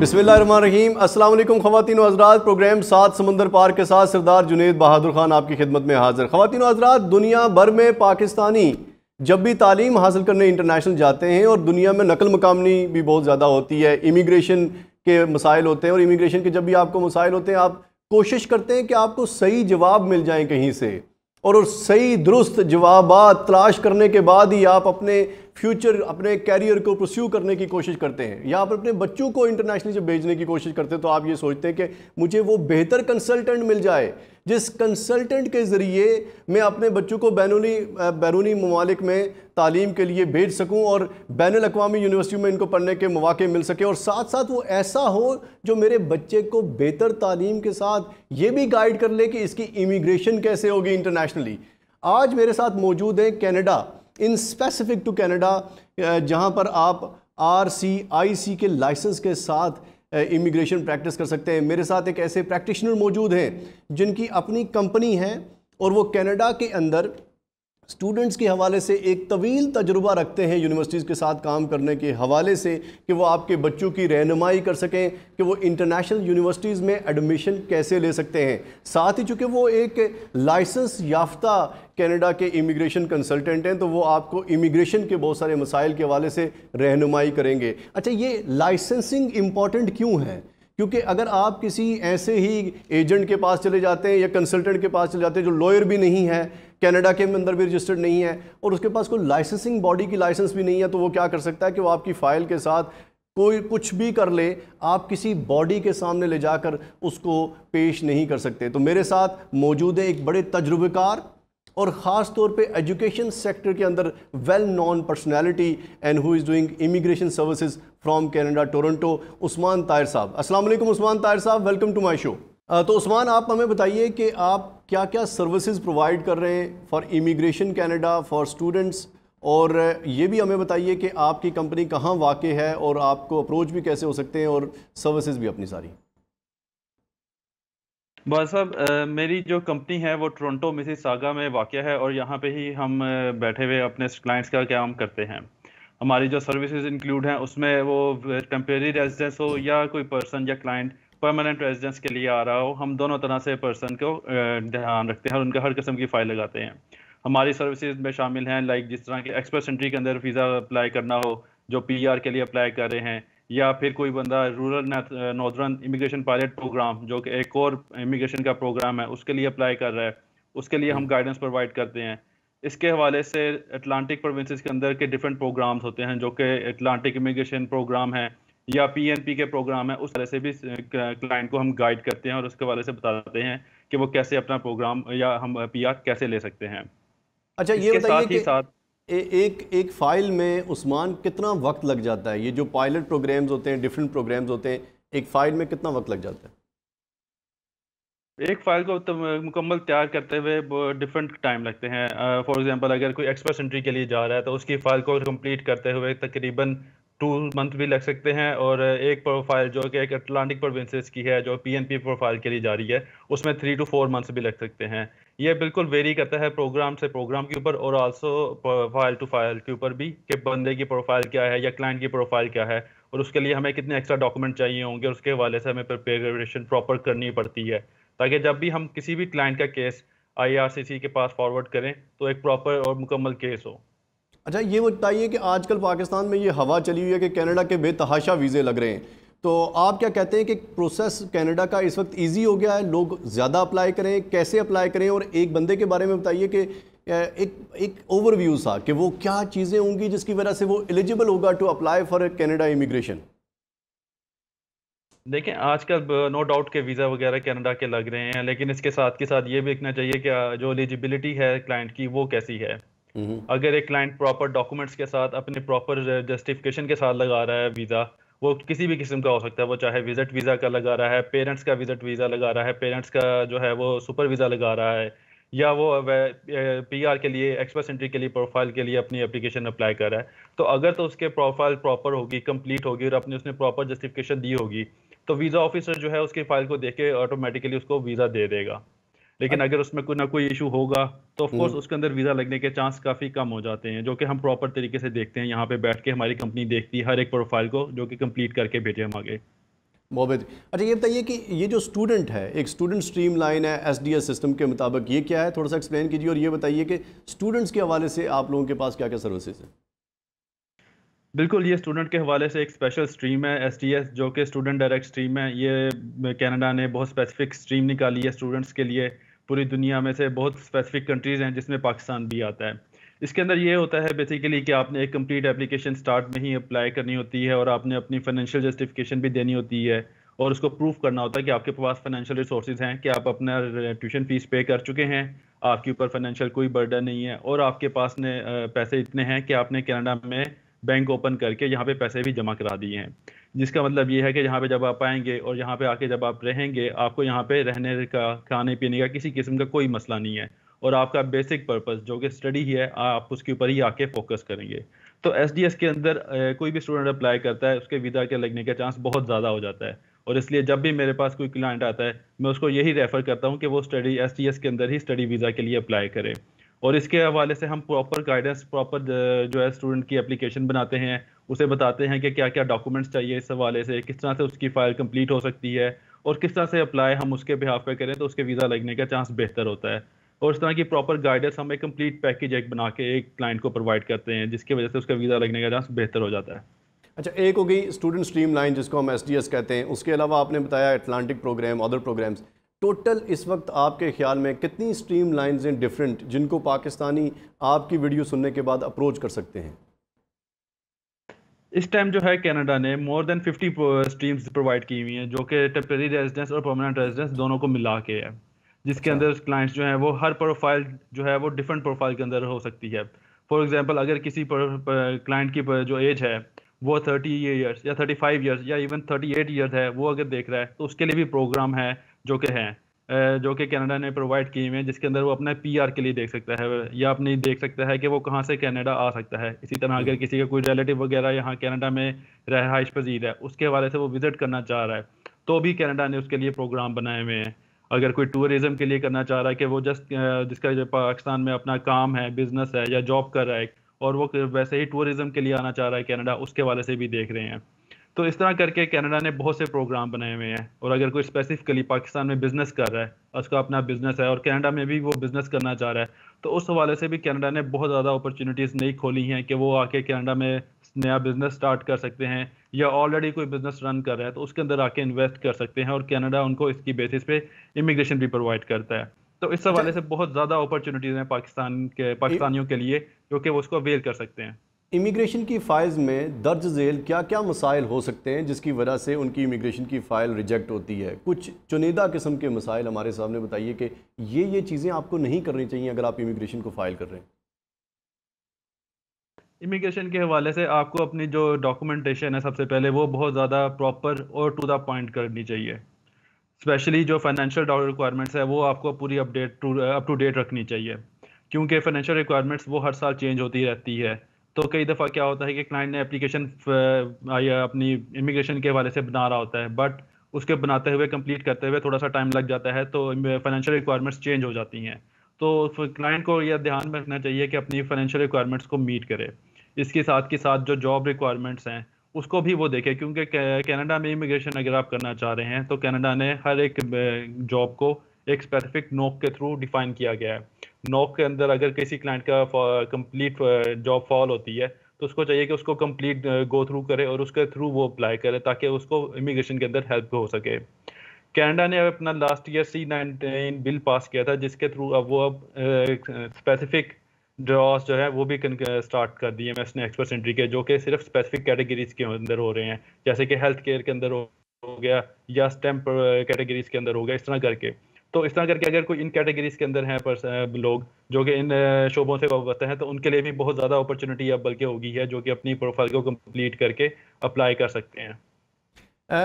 बिसमीम असल हजरात प्रोग्राम सात समंदर पार के साथ सरदार जुनेद बहादुर खान आपकी खिदमत में हाजिर ख़वान हजरात दुनिया भर में पाकिस्तानी जब भी तालीम हासिल करने इंटरनेशनल जाते हैं और दुनिया में नकल मकामनी भी बहुत ज़्यादा होती है इमिग्रेशन के मसाइल होते हैं और इमिग्रेशन के जब भी आपको मसाइल होते हैं आप कोशिश करते हैं कि आपको सही जवाब मिल जाए कहीं से और सही दुरुस्त जवाब तलाश करने के बाद ही आप अपने फ्यूचर अपने कैरियर को प्रस्यू करने की कोशिश करते हैं या आप अपने बच्चों को इंटरनेशनली जब भेजने की कोशिश करते हैं तो आप ये सोचते हैं कि मुझे वो बेहतर कंसल्टेंट मिल जाए जिस कंसल्टेंट के ज़रिए मैं अपने बच्चों को बैरूनी बैरूनी ममालिक में तालीम के लिए भेज सकूं और बैन अवी यूनिवर्सिटी में इनको पढ़ने के मौाक़े मिल सके और साथ साथ वो ऐसा हो जो मेरे बच्चे को बेहतर तालीम के साथ ये भी गाइड कर ले कि इसकी इमिग्रेशन कैसे होगी इंटरनेशनली आज मेरे साथ मौजूद हैं Canada in specific to Canada जहाँ पर आप आर सी आई सी के लाइसेंस के साथ इमिग्रेशन uh, प्रैक्टिस कर सकते हैं मेरे साथ एक ऐसे प्रैक्टिशनर मौजूद हैं जिनकी अपनी कंपनी है और वो कनाडा के अंदर स्टूडेंट्स के हवाले से एक तवील तजुर्बा रखते हैं यूनिवर्सिटीज़ के साथ काम करने के हवाले से कि वो आपके बच्चों की रहनुमाई कर सकें कि वो इंटरनेशनल यूनिवर्सिटीज़ में एडमिशन कैसे ले सकते हैं साथ ही चूँकि वो एक लाइसेंस याफ्ता कनाडा के इमिग्रेशन कंसल्टेंट हैं तो वो आपको इमिग्रेशन के बहुत सारे मसाइल के हवाले से रहनुमाई करेंगे अच्छा ये लाइसेंसिंग इम्पॉर्टेंट क्यों है क्योंकि अगर आप किसी ऐसे ही एजेंट के पास चले जाते हैं या कंसल्टेंट के पास चले जाते हैं जो लॉयर भी नहीं है कनाडा के अंदर भी रजिस्टर्ड नहीं है और उसके पास कोई लाइसेंसिंग बॉडी की लाइसेंस भी नहीं है तो वो क्या कर सकता है कि वो आपकी फ़ाइल के साथ कोई कुछ भी कर ले आप किसी बॉडी के सामने ले जाकर उसको पेश नहीं कर सकते तो मेरे साथ मौजूद है एक बड़े तजुर्बेकार और ख़ास तौर पे एजुकेशन सेक्टर के अंदर well known personality and who is doing immigration services from Canada Toronto Usman Tahir sahab अस्सलाम वालेकुम उस्मान तायर साहब वेलकम टू माय शो तो उस्मान आप हमें बताइए कि आप क्या क्या सर्विसेज प्रोवाइड कर रहे हैं for immigration Canada for students और ये भी हमें बताइए कि आपकी कंपनी कहाँ वाक़ है और आपको अप्रोच भी कैसे हो सकते हैं और सर्विसेज भी अपनी सारी बस साहब मेरी जो कंपनी है वो टोरंटो मिसिस सागा में वाक़ है और यहाँ पे ही हम बैठे हुए अपने क्लाइंट्स का क्या करते हैं हमारी जो सर्विसेज इंक्लूड हैं उसमें वो टेम्प्रेरी रेजिडेंस हो या कोई पर्सन या क्लाइंट परमानेंट रेजिडेंस के लिए आ रहा हो हम दोनों तरह से पर्सन को ध्यान रखते हैं और उनका हर किस्म की फाइल लगाते हैं हमारी सर्विसेज में शामिल हैं लाइक जिस तरह के एक्सप्रेस एंट्री के अंदर वीज़ा अप्लाई करना हो जो पीआर के लिए अप्लाई कर रहे हैं या फिर कोई बंदा rural northern immigration pilot programme जो कि एक और इमिग्रेशन का प्रोग्राम है उसके लिए अप्लाई कर रहा है उसके लिए हम गाइडेंस प्रोवाइड करते हैं इसके हवाले से अटलांटिक प्रोविंसेस के अंदर के डिफरेंट प्रोग्राम्स होते हैं जो कि अटलांटिक इमिग्रेशन प्रोग्राम है या पीएनपी के प्रोग्राम है उस तरह से भी क्लाइंट को हम गाइड करते हैं और उसके वाले से बताते हैं कि वो कैसे अपना प्रोग्राम या हम पीआर कैसे ले सकते हैं अच्छा ये बताइए कि साथ ए, एक एक फाइल में उस्मान कितना वक्त लग जाता है ये जो पायलट प्रोग्राम्स होते हैं डिफरेंट प्रोग्राम्स होते हैं एक फाइल में कितना वक्त लग जाता है एक फाइल को तो मुकम्मल तैयार करते हुए डिफरेंट टाइम लगते हैं फॉर uh, एग्जांपल अगर कोई एक्सप्रेस एंट्री के लिए जा रहा है तो उसकी फाइल को कंप्लीट करते हुए तकरीबन टू मंथ भी लग सकते हैं और एक प्रोफाइल जो कि एक अटलांटिक प्रोविंसेस की है जो पीएनपी प्रोफाइल के लिए जा रही है उसमें थ्री टू फोर मंथ्स भी लग सकते हैं ये बिल्कुल वेरी करता है प्रोग्राम से प्रोग्राम के ऊपर और आल्सो फाइल टू फाइल के ऊपर भी कि बंदे की प्रोफाइल क्या है या क्लाइंट की प्रोफाइल क्या है और उसके लिए हमें कितने एक्स्ट्रा डॉक्यूमेंट चाहिए होंगे उसके हवाले से हमें प्रिपेरेशन प्रॉपर करनी पड़ती है ताकि जब भी हम किसी भी क्लाइंट का केस आईआरसीसी के पास फॉरवर्ड करें तो एक प्रॉपर और मुकम्मल केस हो अच्छा ये बताइए कि आजकल पाकिस्तान में ये हवा चली हुई है कि कनाडा के बेतहाशा वीज़े लग रहे हैं तो आप क्या कहते हैं कि प्रोसेस कनाडा का इस वक्त इजी हो गया है लोग ज़्यादा अप्लाई करें कैसे अप्लाई करें और एक बंदे के बारे में बताइए कि एक एक ओवरव्यू सा कि वो क्या चीज़ें होंगी जिसकी वजह से वो एलिजिबल होगा to apply for Canada immigration देखें आजकल नो डाउट के वीज़ा वगैरह कनाडा के लग रहे हैं लेकिन इसके साथ के साथ ये देखना चाहिए कि जो एलिजिबिलिटी है क्लाइंट की वो कैसी है Mm-hmm. अगर एक क्लाइंट प्रॉपर डॉक्यूमेंट्स के साथ अपने प्रॉपर जस्टिफिकेशन uh, के साथ लगा रहा है वीज़ा वो किसी भी किस्म का हो सकता है वो चाहे विजिट वीज़ा का लगा रहा है पेरेंट्स का विजिट वीज़ा लगा रहा है पेरेंट्स का जो है वो सुपर वीज़ा लगा रहा है या वो पी uh, आर के लिए एक्सप्रेस एंट्री के लिए प्रोफाइल के लिए अपनी एप्लीकेशन अप्लाई कर रहा है तो अगर तो उसके प्रोफाइल प्रॉपर होगी कंप्लीट होगी और अपने उसने प्रॉपर जस्टिफिकेशन दी होगी तो वीज़ा ऑफिसर जो है उसकी फाइल को देख के ऑटोमेटिकली उसको वीज़ा दे देगा लेकिन अगर उसमें कोई ना कोई इशू होगा तो ऑफकोर्स हम्म। उसके अंदर वीज़ा लगने के चांस काफ़ी कम हो जाते हैं जो कि हम प्रॉपर तरीके से देखते हैं यहाँ पे बैठ के हमारी कंपनी देखती है हर एक प्रोफाइल को जो कि कंप्लीट करके भेजे हम आगे बहुत बेहतरीन अच्छा ये बताइए कि ये जो स्टूडेंट है एक स्टूडेंट स्ट्रीम लाइन है एस सिस्टम के मुताबिक ये क्या है थोड़ा सा एक्सप्लेन कीजिए और ये बताइए कि स्टूडेंट्स के हवाले से आप लोगों के पास क्या क्या सर्विसेज हैं बिल्कुल ये स्टूडेंट के हवाले से एक स्पेशल स्ट्रीम है एस जो कि स्टूडेंट डायरेक्ट स्ट्रीम है ये कनाडा ने बहुत स्पेसिफिक स्ट्रीम निकाली है स्टूडेंट्स के लिए पूरी दुनिया में से बहुत स्पेसिफिक कंट्रीज हैं जिसमें पाकिस्तान भी आता है इसके अंदर ये होता है बेसिकली कि आपने एक कंप्लीट एप्लीकेशन स्टार्ट में ही अप्लाई करनी होती है और आपने अपनी फाइनेंशियल जस्टिफिकेशन भी देनी होती है और उसको प्रूफ करना होता है कि आपके पास फाइनेंशियल रिसोर्सेज हैं कि आप अपना ट्यूशन फीस पे कर चुके हैं आपके ऊपर फाइनेंशियल कोई बर्डन नहीं है और आपके पास ने पैसे इतने हैं कि आपने कनाडा में बैंक ओपन करके यहाँ पे पैसे भी जमा करा दिए हैं जिसका मतलब ये है कि यहाँ पे जब आप आएंगे और यहाँ पे आके जब आप रहेंगे आपको यहाँ पे रहने का खाने पीने का किसी किस्म का कोई मसला नहीं है और आपका बेसिक पर्पस जो कि स्टडी ही है आप उसके ऊपर ही आके फोकस करेंगे तो एस के अंदर कोई भी स्टूडेंट अप्लाई करता है उसके वीज़ा के लगने का चांस बहुत ज़्यादा हो जाता है और इसलिए जब भी मेरे पास कोई क्लाइंट आता है मैं उसको यही रेफर करता हूँ कि वो स्टडी एस के अंदर ही स्टडी वीज़ा के लिए अप्लाई करे और इसके हवाले से हम प्रॉपर गाइडेंस प्रॉपर जो है स्टूडेंट की एप्लीकेशन बनाते हैं उसे बताते हैं कि क्या क्या डॉक्यूमेंट्स चाहिए इस हवाले से किस तरह से उसकी फाइल कंप्लीट हो सकती है और किस तरह से अप्लाई हम उसके बिहाफ पे करें तो उसके वीज़ा लगने का चांस बेहतर होता है और इस तरह की प्रॉपर गाइडेंस हम एक कम्प्लीट पैकेज एक बना के एक क्लाइंट को प्रोवाइड करते हैं जिसकी वजह से उसका वीज़ा लगने का चांस बेहतर हो जाता है अच्छा एक हो गई स्टूडेंट स्ट्रीम लाइन जिसको हम एस कहते हैं उसके अलावा आपने बताया Atlantic programme other programmes total इस वक्त आपके ख्याल में कितनी स्ट्रीम लाइन्स हैं डिफरेंट जिनको पाकिस्तानी आपकी वीडियो सुनने के बाद अप्रोच कर सकते हैं इस टाइम जो है कनाडा ने मोर देन 50 स्ट्रीम्स प्रोवाइड की हुई हैं जो कि टेम्प्रेरी रेजिडेंस और परमानेंट रेजिडेंस दोनों को मिला के है जिसके अच्छा। अंदर क्लाइंट्स जो हैं वो हर प्रोफाइल जो है वो डिफरेंट प्रोफाइल के अंदर हो सकती है फॉर एग्जांपल अगर किसी क्लाइंट की जो एज है वो थर्टी ईयर्स या थर्टी फाइव ईयर्स या इवन थर्टी एट ईयर्स है वो अगर देख रहा है तो उसके लिए भी प्रोग्राम है जो कि हैं जो कि कनाडा ने प्रोवाइड किए हुए हैं जिसके अंदर वो अपने पीआर के लिए देख सकता है या अपनी देख सकता है कि वो कहाँ से कनाडा आ सकता है इसी तरह अगर हम्म। किसी का कोई रिलेटिव वगैरह यहाँ कनाडा में रहाइश पजीर है उसके हवाले से वो विजिट करना चाह रहा है तो भी कनाडा ने उसके लिए प्रोग्राम बनाए हुए हैं अगर कोई टूरिज़म के लिए करना चाह रहा है कि वो जस्ट जिसका जो पाकिस्तान में अपना काम है बिजनेस है या जॉब कर रहा है और वो वैसे ही टूरिज़म के लिए आना चाह रहा है कनाडा उसके वाले से भी देख रहे हैं तो इस तरह करके कनाडा ने बहुत से प्रोग्राम बनाए हुए हैं और अगर कोई स्पेसिफिकली पाकिस्तान में बिजनेस कर रहा है उसका अपना बिजनेस है और कनाडा में भी वो बिजनेस करना चाह रहा है तो उस हवाले से भी कनाडा ने बहुत ज़्यादा अपॉर्चुनिटीज़ नई खोली हैं कि वो आके कनाडा में नया बिजनेस स्टार्ट कर सकते हैं या ऑलरेडी कोई बिजनेस रन कर रहा है तो उसके अंदर आके इन्वेस्ट कर सकते हैं और कनाडा उनको इसकी बेसिस पे इमिग्रेशन भी प्रोवाइड करता है तो इस अच्छा। हवाले से बहुत ज़्यादा अपॉर्चुनिटीज़ हैं पाकिस्तान के पाकिस्तानियों के लिए जो कि वो उसको अवेल कर सकते हैं इमिग्रेशन की फ़ाइल्स में दर्ज झेल क्या क्या मसाइल हो सकते हैं जिसकी वजह से उनकी इमिग्रेशन की फ़ाइल रिजेक्ट होती है कुछ चुनिंदा किस्म के मसाइल हमारे सामने बताइए कि ये ये चीज़ें आपको नहीं करनी चाहिए अगर आप इमिग्रेशन को फ़ाइल कर रहे हैं इमिग्रेशन के हवाले से आपको अपनी जो डॉक्यूमेंटेशन है सबसे पहले वो बहुत ज़्यादा प्रॉपर और टू द पॉइंट करनी चाहिए स्पेशली जो फाइनेंशियल रिक्वायरमेंट्स है वो आपको पूरी अपडेट अप टू डेट रखनी चाहिए क्योंकि फाइनेंशियल रिक्वायरमेंट्स वो हर साल चेंज होती रहती है तो कई दफ़ा क्या होता है कि क्लाइंट ने एप्लीकेशन अपनी इमिग्रेशन के हवाले से बना रहा होता है बट उसके बनाते हुए कंप्लीट करते हुए थोड़ा सा टाइम लग जाता है तो फाइनेंशियल रिक्वायरमेंट्स चेंज हो जाती हैं तो क्लाइंट को यह ध्यान में रखना चाहिए कि अपनी फाइनेंशियल रिक्वायरमेंट्स को मीट करे इसके साथ के साथ जो जॉब रिक्वायरमेंट्स हैं उसको भी वो देखें क्योंकि कैनेडा में इमिग्रेशन अगर आप करना चाह रहे हैं तो कैनेडा ने हर एक जॉब को एक स्पेसिफिक नोक के थ्रू डिफाइन किया गया है नॉक के अंदर अगर किसी क्लाइंट का कंप्लीट जॉब फॉल होती है तो उसको चाहिए कि उसको कंप्लीट गो थ्रू करे और उसके थ्रू वो अप्लाई करे ताकि उसको इमिग्रेशन के अंदर हेल्प हो सके कनाडा ने अपना last year C nineteen bill pass किया था जिसके थ्रू अब वो अब स्पेसिफिक uh, ड्रॉस जो है वो भी स्टार्ट uh, कर दिए मैंने एक्सपर्ट सेंट्री के जो कि सिर्फ स्पेसिफिक कैटेगरीज के अंदर हो रहे हैं जैसे कि हेल्थ केयर के अंदर हो गया या स्टेम कैटेगरीज uh, के अंदर हो गया इस तरह करके तो इस तरह करके अगर कोई इन कैटेगरीज के अंदर हैं लोग जो कि इन शोबों से वाबस्त हैं तो उनके लिए भी बहुत ज़्यादा अपॉर्चुनिटी अब बल्कि होगी है जो कि अपनी प्रोफाइल को कंप्लीट करके अप्लाई कर सकते हैं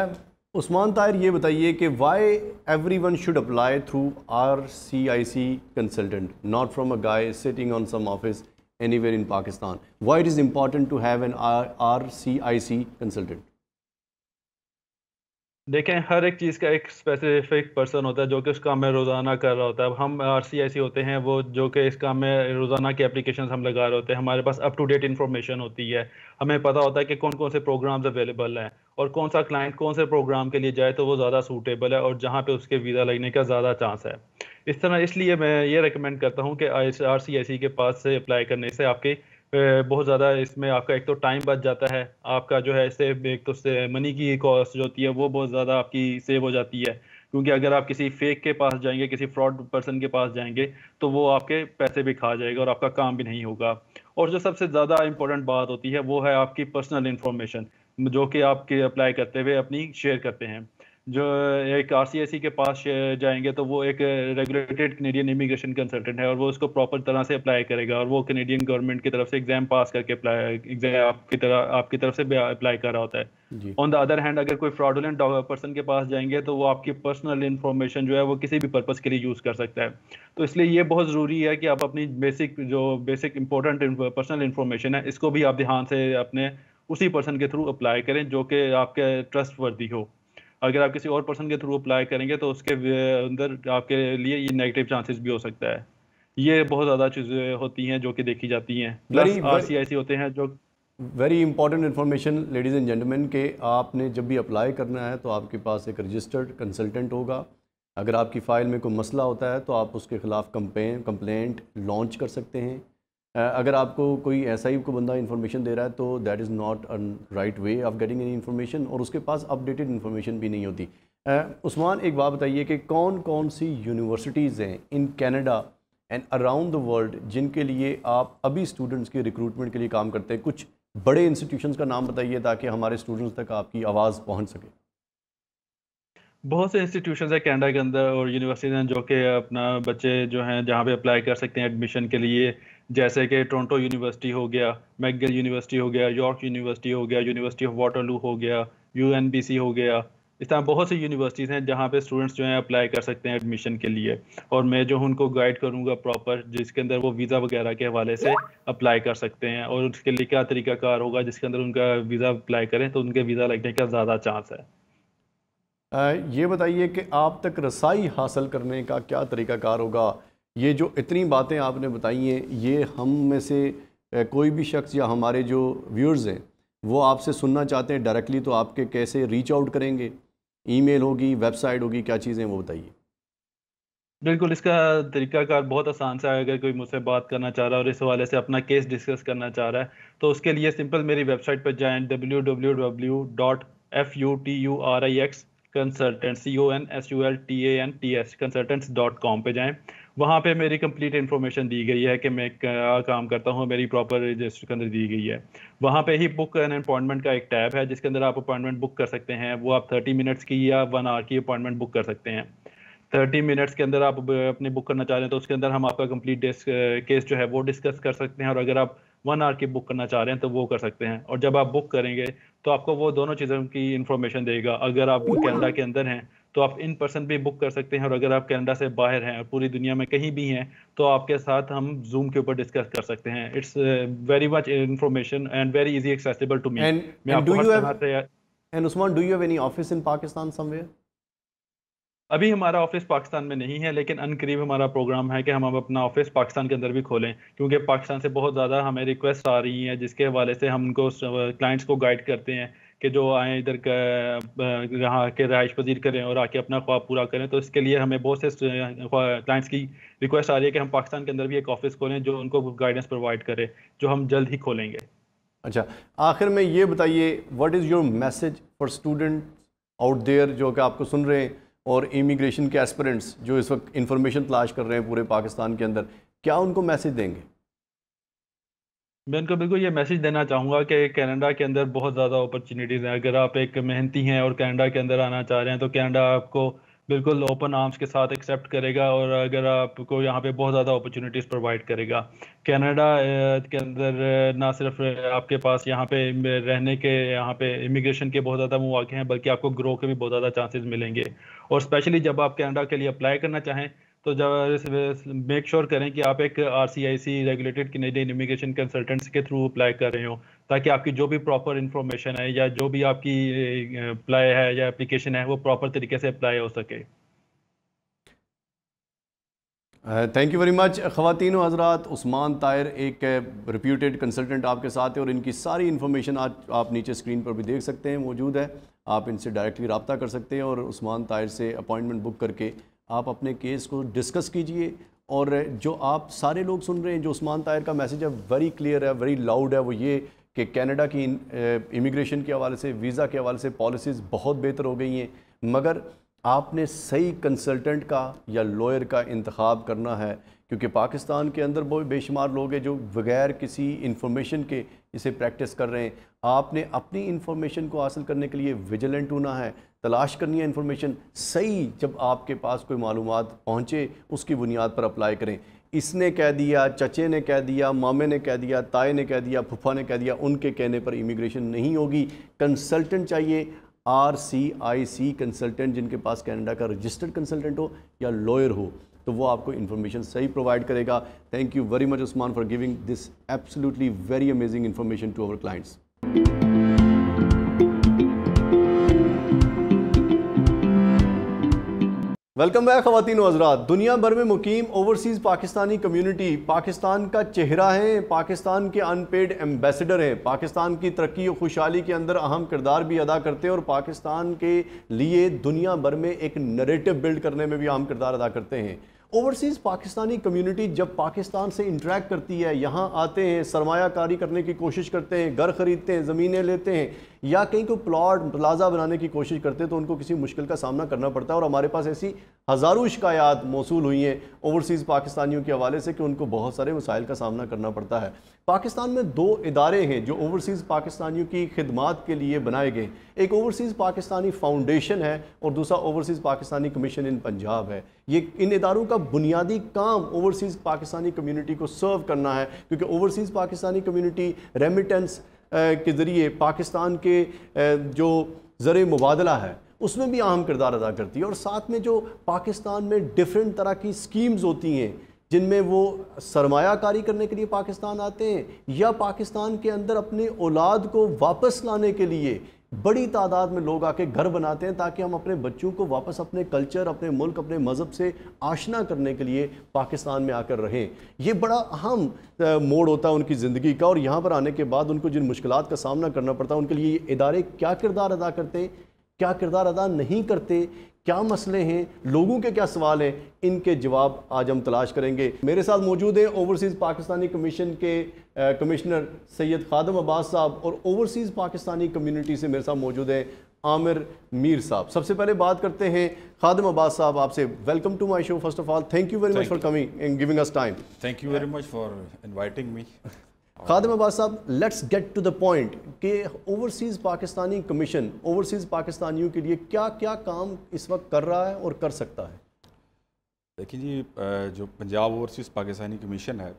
उस्मान ताहिर ये बताइए कि why everyone should apply through R C I C consultant not from a guy sitting on some office anywhere in Pakistan why it is important to have an R C I C consultant देखें हर एक चीज़ का एक specific person होता है जो कि उस काम में रोज़ाना कर रहा होता है अब हम आर सी आई सी होते हैं वो जो कि इस काम में रोज़ाना के एप्लीकेशन हम लगा रहे होते हैं हमारे पास अप टू डेट इन्फॉर्मेशन होती है हमें पता होता है कि कौन कौन से प्रोग्राम्स अवेलेबल हैं और कौन सा क्लाइंट कौन से प्रोग्राम के लिए जाए तो वो ज़्यादा सूटेबल है और जहाँ पर उसके वीज़ा लगने का ज़्यादा चांस है इस तरह इसलिए मैं ये रिकमेंड करता हूँ कि आर सी आई सी के पास से अप्लाई करने से आपकी बहुत ज़्यादा इसमें आपका एक तो टाइम बच जाता है आपका जो है इससे एक तो से मनी की कॉस्ट जो होती है वो बहुत ज़्यादा आपकी सेव हो जाती है क्योंकि अगर आप किसी फेक के पास जाएंगे किसी फ्रॉड पर्सन के पास जाएंगे तो वो आपके पैसे भी खा जाएगा और आपका काम भी नहीं होगा और जो सबसे ज़्यादा इंपॉर्टेंट बात होती है वो है आपकी पर्सनल इन्फॉर्मेशन जो कि आपके अप्लाई करते हुए अपनी शेयर करते हैं जो एक आर e के पास जाएंगे तो वो एक रेगुलेटेड कनेडियन इमिग्रेशन कंसल्टेंट है और वो उसको प्रॉपर तरह से अप्लाई करेगा और वो कनेडियन गवर्नमेंट की तरफ से एग्जाम पास करके अप्लाई एग्जाम आपकी तरह आपकी तरफ से अप्लाई कर रहा होता है ऑन द अदर हैंड अगर कोई फ्रॉडुलेंट पर्सन के पास जाएंगे तो वो आपकी पर्सनल इन्फॉर्मेशन जो है वो किसी भी पर्पज के लिए यूज़ कर सकता है तो इसलिए ये बहुत ज़रूरी है कि आप अपनी बेसिक जो बेसिक इंपॉर्टेंट पर्सनल इन्फॉर्मेशन है इसको भी आप ध्यान से अपने उसी पर्सन के थ्रू अप्लाई करें जो कि आपके ट्रस्ट वर्दी हो अगर आप किसी और पर्सन के थ्रू अप्लाई करेंगे तो उसके अंदर आपके लिए ये नेगेटिव चांसेस भी हो सकता है ये बहुत ज़्यादा चीज़ें होती हैं जो कि देखी जाती हैं प्लस आर होते हैं जो very important information ladies and gentleman के आपने जब भी अप्लाई करना है तो आपके पास एक रजिस्टर्ड कंसल्टेंट होगा अगर आपकी फ़ाइल में कोई मसला होता है तो आप उसके ख़िलाफ़ कंपेन कंप्लेंट लॉन्च कर सकते हैं Uh, अगर आपको कोई ऐसा ही को बंदा इन्फॉर्मेशन दे रहा है तो that is not a right way of getting any information और उसके पास अपडेटेड इन्फॉर्मेशन भी नहीं होती uh, उस्मान एक बात बताइए कि कौन कौन सी यूनिवर्सिटीज़ हैं in Canada and around the world जिनके लिए आप अभी स्टूडेंट्स के रिक्रूटमेंट के लिए काम करते हैं कुछ बड़े इंस्टीट्यूशंस का नाम बताइए ताकि हमारे स्टूडेंट्स तक आपकी आवाज़ पहुंच सके बहुत से इंस्टीट्यूशन है कैनेडा के अंदर और यूनिवर्सिटीज़ हैं जो कि अपना बच्चे जो हैं जहाँ पे अप्लाई कर सकते हैं एडमिशन के लिए जैसे कि टोरंटो यूनिवर्सिटी हो गया मैगल यूनिवर्सिटी हो गया यॉर्क यूनिवर्सिटी हो गया यूनिवर्सिटी ऑफ वाटरलू हो गया यू हो गया इस तरह बहुत सी यूनिवर्सिटीज़ हैं जहाँ पे स्टूडेंट्स जो हैं अप्लाई कर सकते हैं एडमिशन के लिए और मैं जो उनको गाइड करूँगा प्रॉपर जिसके अंदर वो वीज़ा वगैरह के हवाले से अप्लाई कर सकते हैं और उसके लिए क्या तरीकाकार होगा जिसके अंदर उनका वीज़ा अप्लाई करें तो उनके वीज़ा लगने का ज़्यादा चांस है आ, ये बताइए कि आप तक रसाई हासिल करने का क्या तरीकाकार होगा ये जो इतनी बातें आपने बताई हैं ये हम में से कोई भी शख्स या हमारे जो व्यूअर्स हैं वो आपसे सुनना चाहते हैं डायरेक्टली तो आपके कैसे रीच आउट करेंगे ईमेल होगी वेबसाइट होगी क्या चीज़ें वो बताइए बिल्कुल इसका तरीकाकार बहुत आसान सा है अगर कोई मुझसे बात करना चाह रहा है और इस हवाले से अपना केस डिस्कस करना चाह रहा है तो उसके लिए सिंपल मेरी वेबसाइट पर जाएं W W W dot F U T U R I X consultant C O N S U L T A N T S consultants dot com पर जाएँ वहाँ पे मेरी कंप्लीट इन्फॉर्मेशन दी गई है कि मैं क्या काम करता हूँ मेरी प्रॉपर रजिस्टर के अंदर दी गई है वहाँ पे ही बुक एन अपॉइंटमेंट का एक टैब है जिसके अंदर आप अपॉइंटमेंट बुक कर सकते हैं वो आप थर्टी मिनट्स की या वन आवर की अपॉइंटमेंट बुक कर सकते हैं थर्टी मिनट्स के अंदर आप अपनी बुक करना चाह रहे हैं तो उसके अंदर हम आपका कंप्लीट केस जो है वो डिस्कस कर सकते हैं और अगर आप वन आवर की बुक करना चाह रहे हैं तो वो कर सकते हैं और जब आप बुक करेंगे तो आपको वो दोनों चीज़ों की इन्फॉर्मेशन देगा अगर आप कैनेडा के अंदर हैं तो आप इन पर्सन भी बुक कर सकते हैं और अगर आप कनाडा से बाहर हैं और पूरी दुनिया में कहीं भी हैं तो आपके साथ हम जूम के ऊपर डिस्कस कर सकते हैं it's very much information and very easy accessible to me and Usman do you have any office in Pakistan somewhere अभी हमारा ऑफिस पाकिस्तान में नहीं है लेकिन अनकरीब हमारा प्रोग्राम है कि हम अब अपना ऑफिस पाकिस्तान के अंदर भी खोलें क्योंकि पाकिस्तान से बहुत ज़्यादा हमें रिक्वेस्ट आ रही हैं जिसके हवाले से हम उनको क्लाइंट्स uh, को गाइड करते हैं कि जो आए इधर यहाँ के रहाइश पजीर करें और आके अपना ख्वाब पूरा करें तो इसके लिए हमें बहुत से क्लाइंट्स की रिक्वेस्ट आ रही है कि हम पाकिस्तान के अंदर भी एक ऑफिस खोलें जो उनको गाइडेंस प्रोवाइड करें जो हम जल्द ही खोलेंगे अच्छा आखिर में ये बताइए what is your message for student out there जो कि आपको सुन रहे हैं और इमिग्रेशन के एस्परेंट्स जो इस वक्त इंफॉर्मेशन तलाश कर रहे हैं पूरे पाकिस्तान के अंदर क्या उनको मैसेज देंगे मैं इनको बिल्कुल ये मैसेज देना चाहूँगा कि कनाडा के अंदर बहुत ज़्यादा अपॉर्चुनिटीज़ हैं अगर आप एक मेहनती हैं और कनाडा के अंदर आना चाह रहे हैं तो कनाडा आपको बिल्कुल ओपन आर्म्स के साथ एक्सेप्ट करेगा और अगर आपको यहाँ पे बहुत ज़्यादा अपॉर्चुनिटीज़ प्रोवाइड करेगा कनाडा के अंदर ना सिर्फ आपके पास यहाँ पे रहने के यहाँ पे इमिग्रेशन के बहुत ज़्यादा मौाक़े हैं बल्कि आपको ग्रो के भी बहुत ज़्यादा चांसेस मिलेंगे और स्पेशली जब आप कनाडा के लिए अप्लाई करना चाहें तो जब मेक श्योर करें कि आप एक R C C I regulated Canadian immigration consultants के थ्रू अप्लाई कर रहे हो ताकि आपकी जो भी प्रॉपर इन्फॉर्मेशन है या जो भी आपकी अप्लाई है या एप्लीकेशन है वो प्रॉपर तरीके से अप्लाई हो सके थैंक यू वेरी मच खातिन हजरात उस्मान तायर एक रिप्यूटेड कंसल्टेंट आपके साथ है और इनकी सारी इन्फॉर्मेशन आज आप नीचे स्क्रीन पर भी देख सकते हैं मौजूद है आप इनसे डायरेक्टली रबता कर सकते हैं और उस्मान तायर से अपॉइंटमेंट बुक करके आप अपने केस को डिस्कस कीजिए और जो आप सारे लोग सुन रहे हैं जो उस्मान ताहिर का मैसेज है वेरी क्लियर है वेरी लाउड है वो ये कि कनाडा की इमिग्रेशन के हवाले से वीज़ा के हवाले से पॉलिसीज़ बहुत बेहतर हो गई हैं मगर आपने सही कंसल्टेंट का या लॉयर का इंतखब करना है क्योंकि पाकिस्तान के अंदर वो बेशुमार लोग हैं जो बगैर किसी इन्फॉर्मेशन के इसे प्रैक्टिस कर रहे हैं आपने अपनी इन्फॉर्मेशन को हासिल करने के लिए विजिलेंट होना है तलाश करनी है इन्फॉर्मेशन सही जब आपके पास कोई मालूम पहुँचे उसकी बुनियाद पर अप्लाई करें इसने कह दिया चचे ने कह दिया मामे ने कह दिया ताए ने कह दिया फुफा ने कह दिया उनके कहने पर इमिग्रेशन नहीं होगी कंसल्टेंट चाहिए are C I C consultant जिनके पास कनाडा का रजिस्टर्ड कंसल्टेंट हो या लॉयर हो तो वो आपको इन्फॉर्मेशन सही प्रोवाइड करेगा thank you very much Usman for giving this absolutely very amazing information to our clients welcome back खातन हजरात दुनिया भर में मुकीम ओवरसीज़ पाकिस्तानी कम्युनिटी पाकिस्तान का चेहरा है पाकिस्तान के अनपेड एम्बेसडर हैं पाकिस्तान की तरक्की और खुशहाली के अंदर अहम किरदार भी अदा करते हैं और पाकिस्तान के लिए दुनिया भर में एक नरेटिव बिल्ड करने में भी अहम किरदार अदा करते हैं ओवरसीज़ पाकिस्तानी कम्युनिटी जब पाकिस्तान से इंटरेक्ट करती है यहाँ आते हैं सरमाकारी करने की कोशिश करते हैं घर ख़रीदते हैं ज़मीनें लेते हैं या कहीं को प्लॉट प्लाजा बनाने की कोशिश करते तो उनको किसी मुश्किल का सामना करना पड़ता है और हमारे पास ऐसी हज़ारों शिकायत मौसू हुई हैं ओवरसीज़ पाकिस्तानियों के हवाले से कि उनको बहुत सारे मसाइल का सामना करना पड़ता है पाकिस्तान में दो इदारे हैं जो ओवरसीज़ पाकिस्तानियों की खदमात के लिए बनाए गए एक ओवरसीज़ पाकिस्तानी फ़ाउंडेशन है और दूसरा overseas Pakistani commission in Punjab है ये इन इदारों का बुनियादी काम ओवरसीज़ पाकिस्तानी कम्यूनिटी को सर्व करना है क्योंकि ओवरसीज़ पाकिस्तानी कम्यूनिटी रेमिटेंस के ज़रिए पाकिस्तान के जो ज़र मुबादला है उसमें भी अहम किरदार अदा करती है और साथ में जो पाकिस्तान में डिफरेंट तरह की स्कीम्स होती हैं जिनमें वो सरमाकारी करने के लिए पाकिस्तान आते हैं या पाकिस्तान के अंदर अपने औलाद को वापस लाने के लिए बड़ी तादाद में लोग आके घर बनाते हैं ताकि हम अपने बच्चों को वापस अपने कल्चर अपने मुल्क अपने मज़हब से आशना करने के लिए पाकिस्तान में आकर रहें ये बड़ा अहम मोड़ होता है उनकी ज़िंदगी का और यहाँ पर आने के बाद उनको जिन मुश्किल का सामना करना पड़ता है उनके लिए ये इदारे क्या किरदार अदा करते क्या किरदार अदा नहीं करते क्या मसले हैं लोगों के क्या सवाल हैं इनके जवाब आज हम तलाश करेंगे मेरे साथ मौजूद हैं ओवरसीज़ पाकिस्तानी कमीशन के कमिश्नर सैयद खादम अब्बास साहब और ओवरसीज़ पाकिस्तानी कम्युनिटी से मेरे साथ मौजूद हैं आमिर मीर साहब सबसे पहले बात करते हैं खादम अब्बास साहब आपसे welcome to my show first of all thank you very much for coming and giving us time thank you very much for inviting me Khadam Abbas Sahab let's get to the point कि ओवरसीज़ पाकिस्तानी कमीशन ओवरसीज़ पाकिस्तानियों के लिए क्या क्या काम इस वक्त कर रहा है और कर सकता है देखिए जी जो पंजाब ओवरसीज़ पाकिस्तानी कमीशन है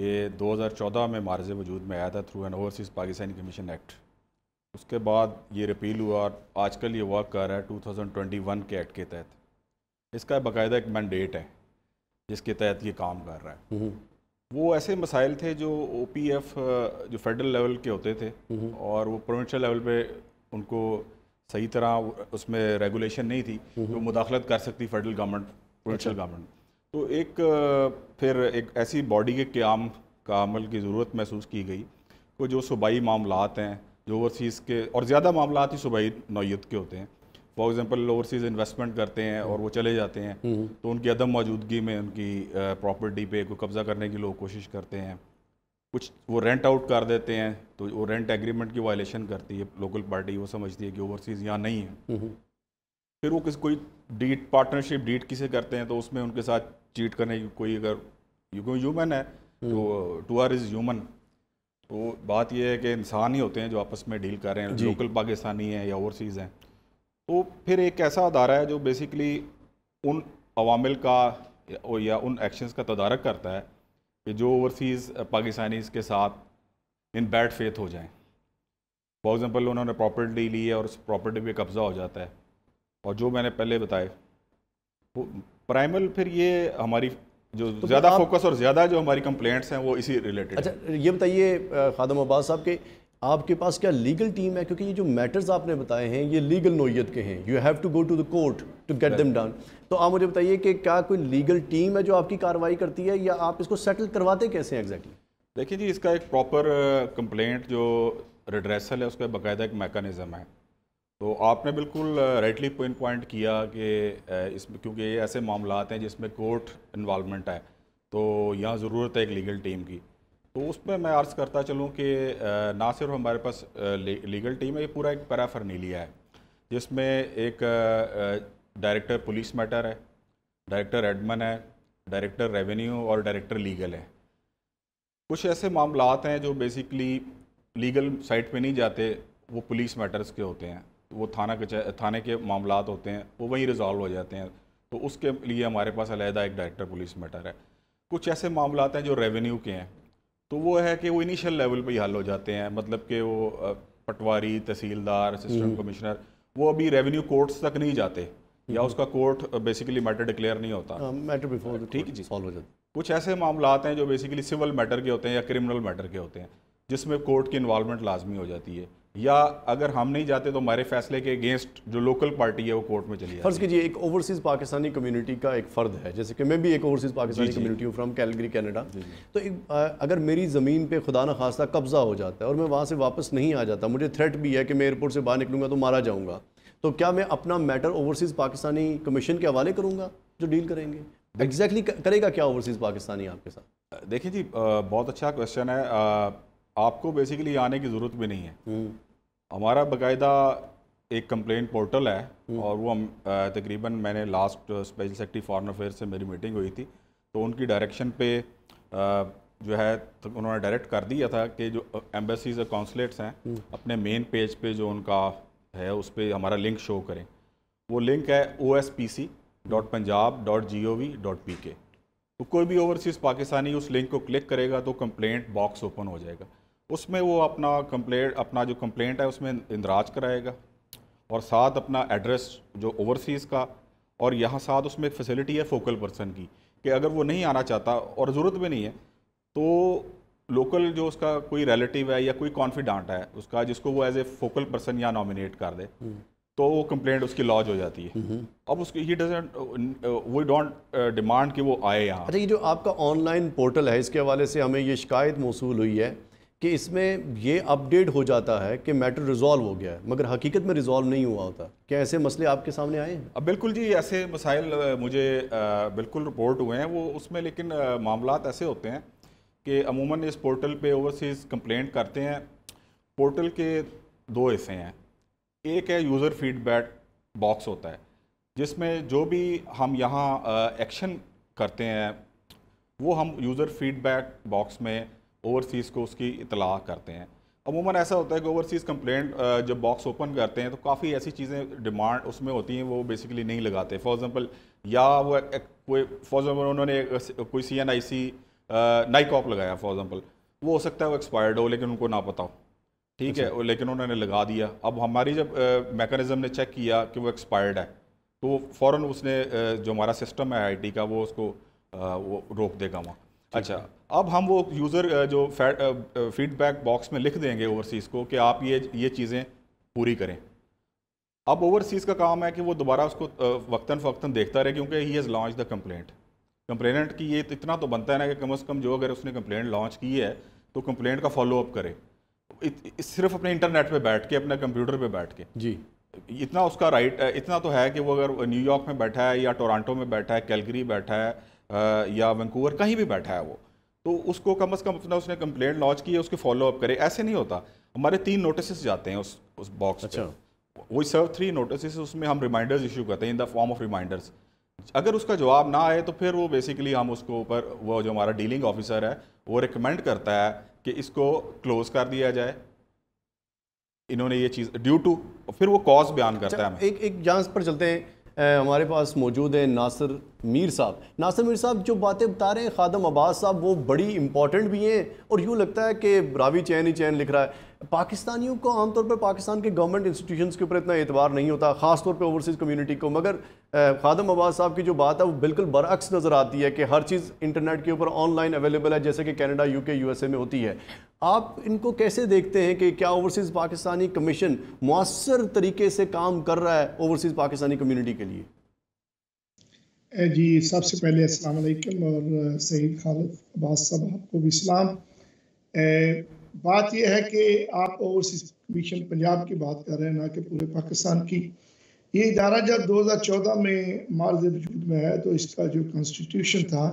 ये 2014 में मार्ज वजूद में आया था through an overseas Pakistani commission act उसके बाद ये रिपील हुआ और आजकल ये वर्क कर रहा है 2021 के एक्ट के तहत इसका बाकायदा एक मैंडेट है जिसके तहत ये काम कर रहा है हम्म। वो ऐसे मसाइल थे जो ओ पी एफ जो फेडरल लेवल के होते थे और वो प्रोविंशल लेवल पे उनको सही तरह उसमें रेगुलेशन नहीं थी तो मुदाखलत कर सकती फेडरल गवर्नमेंट प्रोविंशल गवर्नमेंट तो एक फिर एक ऐसी बॉडी के क्याम का अमल की ज़रूरत महसूस की गई को जो सूबाई मामला हैं जो ओवरसीज़ के और ज़्यादा मामला ही सूबाई नौीयत के होते हैं फॉर एग्जाम्पल ओवरसीज इन्वेस्टमेंट करते हैं और वो चले जाते हैं हम्म। तो उनकी अदम मौजूदगी में उनकी प्रॉपर्टी पे कोई कब्ज़ा करने की लोग कोशिश करते हैं कुछ वो रेंट आउट कर देते हैं तो वो रेंट एग्रीमेंट की वायलेशन करती है लोकल पार्टी वो समझती है कि ओवरसीज़ यहाँ नहीं है हम्म, हम्म। फिर वो किसी कोई डीट पार्टनरशिप डीट किसे करते हैं तो उसमें उनके साथ चीट करने की कोई अगर ह्यूमन है तो टू आर इज़ ह्यूमन तो बात यह है कि इंसान ही होते हैं जो आपस में डील कर रहे हैं लोकल पाकिस्तानी हैं या ओवरसीज़ हैं तो फिर एक ऐसा अदारा है जो बेसिकली उन अवामिल का या उन एक्शंस का तदारक करता है कि जो ओवरसीज़ पाकिस्तानीज़ के साथ इन बैड फेथ हो जाएं फॉर एग्ज़ाम्पल उन्होंने प्रॉपर्टी ली है और उस प्रॉपर्टी पे कब्ज़ा हो जाता है और जो मैंने पहले बताए वो प्राइमल फिर ये हमारी जो तो ज़्यादा फोकस और ज़्यादा जो हमारी कंप्लेंट्स हैं वो इसी रिलेटेड अच्छा ये बताइए खादम अब्बास साहब के आपके पास क्या लीगल टीम है क्योंकि ये जो मैटर्स आपने बताए हैं ये लीगल नोयत के हैं you have to go to the court to get them done तो आप मुझे बताइए कि क्या कोई लीगल टीम है जो आपकी कार्रवाई करती है या आप इसको सेटल करवाते कैसे हैं एग्जैक्टली देखिए जी इसका एक प्रॉपर कंप्लेंट uh, जो रिड्रेसल है उसका बाकायदा एक मेकानिज़म है तो आपने बिल्कुल राइटली पॉइंट पॉइंट किया कि uh, इसमें क्योंकि ये ऐसे मामला हैं जिसमें कोर्ट इन्वालमेंट है तो यहाँ ज़रूरत है एक लीगल टीम की तो उस पर मैं अर्ज़ करता चलूँ कि ना सिर्फ हमारे पास लीगल टीम है ये पूरा एक पैराफर्नीलिया है जिसमें एक डायरेक्टर पुलिस मैटर है डायरेक्टर एडमन है डायरेक्टर रेवेन्यू और डायरेक्टर लीगल है कुछ ऐसे मामलात हैं जो बेसिकली लीगल साइट पे नहीं जाते वो पुलिस मैटर्स के होते हैं वो थाना के थाने के मामलात होते हैं वो वहीं रिजॉल्व हो जाते हैं तो उसके लिए हमारे पास अलहदा एक डायरेक्टर पुलिस मैटर है कुछ ऐसे मामलात हैं जो रेवेन्यू के हैं तो वो है कि वो इनिशियल लेवल पे ही हल हो जाते हैं मतलब कि वो पटवारी तहसीलदार असिस्टेंट हम्म। कमिश्नर वो अभी रेवेन्यू कोर्ट्स तक नहीं जाते हम्म। या उसका कोर्ट बेसिकली मैटर डिक्लेयर नहीं होता मैटर हाँ, बिफोर ठीक जी सॉल्व हो जाता कुछ ऐसे मामला हैं जो बेसिकली सिविल मैटर के होते हैं या क्रिमिनल मैटर के होते हैं जिसमें कोर्ट की इन्वॉलमेंट लाजमी हो जाती है या अगर हम नहीं जाते तो हमारे फैसले के अगेंस्ट जो लोकल पार्टी है वो कोर्ट में चली फर्ज कीजिए एक ओवरसीज़ पाकिस्तानी कम्युनिटी का एक फ़र्द है जैसे कि मैं भी एक ओवरसीज़ पाकिस्तानी कम्युनिटी हूँ फ्राम कैलगरी कनाडा तो एक, आ, अगर मेरी ज़मीन पे खुदा ना खास्ता कब्ज़ा हो जाता है और मैं वहाँ से वापस नहीं आ जाता मुझे थ्रेट भी है कि मैं एयरपोर्ट से बाहर निकलूँगा तो मारा जाऊँगा तो क्या मैं अपना मैटर ओवरसीज़ पाकिस्तानी कमीशन के हवाले करूँगा जो डील करेंगे एग्जैक्टली करेगा क्या ओवरसीज़ पाकिस्तानी आपके साथ देखिए जी बहुत अच्छा क्वेश्चन है आपको बेसिकली आने की ज़रूरत भी नहीं है हम्म। हमारा बाकायदा एक कंप्लेंट पोर्टल है और वो हम तकरीबन मैंने last special secretary foreign affair से मेरी मीटिंग हुई थी तो उनकी डायरेक्शन पे जो है तो उन्होंने डायरेक्ट कर दिया था कि जो एम्बेसीज और कौंसलेट्स हैं अपने मेन पेज पे जो उनका है उस पर हमारा लिंक शो करें वो लिंक है O S P C dot Punjab dot G O V dot P K तो कोई भी ओवरसीज़ पाकिस्तानी उस लिंक को क्लिक करेगा तो कंप्लेंट बॉक्स ओपन हो जाएगा उसमें वो अपना कंप्लेंट अपना जो कंप्लेंट है उसमें इंदराज कराएगा और साथ अपना एड्रेस जो ओवरसीज़ का और यहाँ साथ उसमें फैसिलिटी है फोकल पर्सन की कि अगर वो नहीं आना चाहता और ज़रूरत भी नहीं है तो लोकल जो उसका कोई रिलेटिव है या कोई कॉन्फिडेंट है उसका जिसको वो एज ए फोकल पर्सन या नॉमिनेट कर दे हम्म। तो वो कंप्लेंट उसकी लॉज हो जाती है हम्म। अब उसकी ही डजेंट वो डोंट डिमांड कि वो आए यहाँ अच्छा ये जो आपका ऑनलाइन पोर्टल है इसके हवाले से हमें ये शिकायत मौसू हुई है कि इसमें ये अपडेट हो जाता है कि मैटर रिजॉल्व हो गया है मगर हकीकत में रिजॉल्व नहीं हुआ होता क्या ऐसे मसले आपके सामने आए हैं अब बिल्कुल जी ऐसे मसाइल मुझे बिल्कुल रिपोर्ट हुए हैं वो उसमें लेकिन मामला ऐसे होते हैं कि अमूमन इस पोर्टल पे ओवरसीज़ कंप्लेंट करते हैं पोर्टल के दो हिस्से हैं एक है यूज़र फीडबैक बॉक्स होता है जिसमें जो भी हम यहाँ एक्शन करते हैं वो हम यूज़र फीडबैक बॉक्स में ओवरसीज़ को उसकी इतला करते हैं अमूमन ऐसा होता है कि ओवरसीज़ कंप्लेंट जब बॉक्स ओपन करते हैं तो काफ़ी ऐसी चीज़ें डिमांड उसमें होती हैं वो बेसिकली नहीं लगाते फॉर एग्ज़ाम्पल या वो कोई फॉर एग्ज़ाम्पल उन्होंने कोई C N I C NICOP लगाया फॉर एग्ज़ाम्पल वो हो सकता है वो एक्सपायर्ड हो लेकिन उनको ना पता हो ठीक है अच्छा। लेकिन उन्होंने लगा दिया अब हमारी जब मेकनिज़म ने चेक किया कि वो एक्सपायर्ड है तो वो फ़ौर उसने जो हमारा सिस्टम है आई टी का वो उसको वो रोक देगा वहाँ अच्छा अब हम वो यूज़र जो फीडबैक बॉक्स में लिख देंगे ओवरसीज़ को कि आप ये ये चीज़ें पूरी करें अब ओवरसीज़ का काम है कि वो दोबारा उसको वक्ता फ़क्तन देखता रहे क्योंकि he has launch the complaint complainant की ये इतना तो बनता है ना कि कम अज़ कम जो अगर उसने कंप्लेंट लॉन्च की है तो कंप्लेंट का फॉलोअप करे सिर्फ अपने इंटरनेट पे बैठ के अपने कंप्यूटर पे बैठ के जी इतना उसका राइट इतना तो है कि वो अगर न्यूयॉर्क में बैठा है या टोरंटो में बैठा है कैलगरी बैठा है या वैंकूवर कहीं भी बैठा है वो तो उसको कम अज़ कम अपना उसने कंप्लेंट लॉन्च की है उसके फॉलोअप करे ऐसे नहीं होता हमारे तीन नोटिस जाते हैं उस उस बॉक्स अच्छा वही सर्व थ्री नोटिस उसमें हम रिमाइंडर्स इशू करते हैं in the form of reminders अगर उसका जवाब ना आए तो फिर वो बेसिकली हम उसको ऊपर वो जो हमारा डीलिंग ऑफिसर है वो रिकमेंड करता है कि इसको क्लोज कर दिया जाए इन्होंने ये चीज़ ड्यू टू फिर वो कॉज बयान करता है अच्छा, एक एक जांच पर चलते हैं हमारे पास मौजूद है नासिर मीर साहब नासिर मीर साहब जो बातें बता रहे हैं खादम अब्बास साहब वो बड़ी इंपॉर्टेंट भी हैं और यूँ लगता है कि रावी चैन ही चैन लिख रहा है पाकिस्तानियों को आमतौर पर पाकिस्तान के गवर्नमेंट इंस्टीट्यूशन के ऊपर इतना एतबार नहीं होता ख़ास तौर पर ओवरसीज़ कम्युनिटी को मगर खादम आबाद साहब की जो बात है वो बिल्कुल बरअक्स नज़र आती है कि हर चीज़ इंटरनेट के ऊपर ऑनलाइन अवेलेबल है जैसे कि कैनेडा यूके यूएसए में होती है आप इनको कैसे देखते हैं कि क्या ओवरसीज़ पाकिस्तानी कमीशन मौसर तरीके से काम कर रहा है ओवरसीज़ पाकिस्तानी कम्यूनिटी के लिए जी सबसे पहले असल और सईद खालिद अब्बास साहब आपको भी सलाम बात यह है कि आप ओवरसीज कमीशन पंजाब की बात कर रहे हैं ना कि पूरे पाकिस्तान की ये इदारा जब 2014 में मार्ज वजूद में आया तो इसका जो कॉन्स्टिट्यूशन था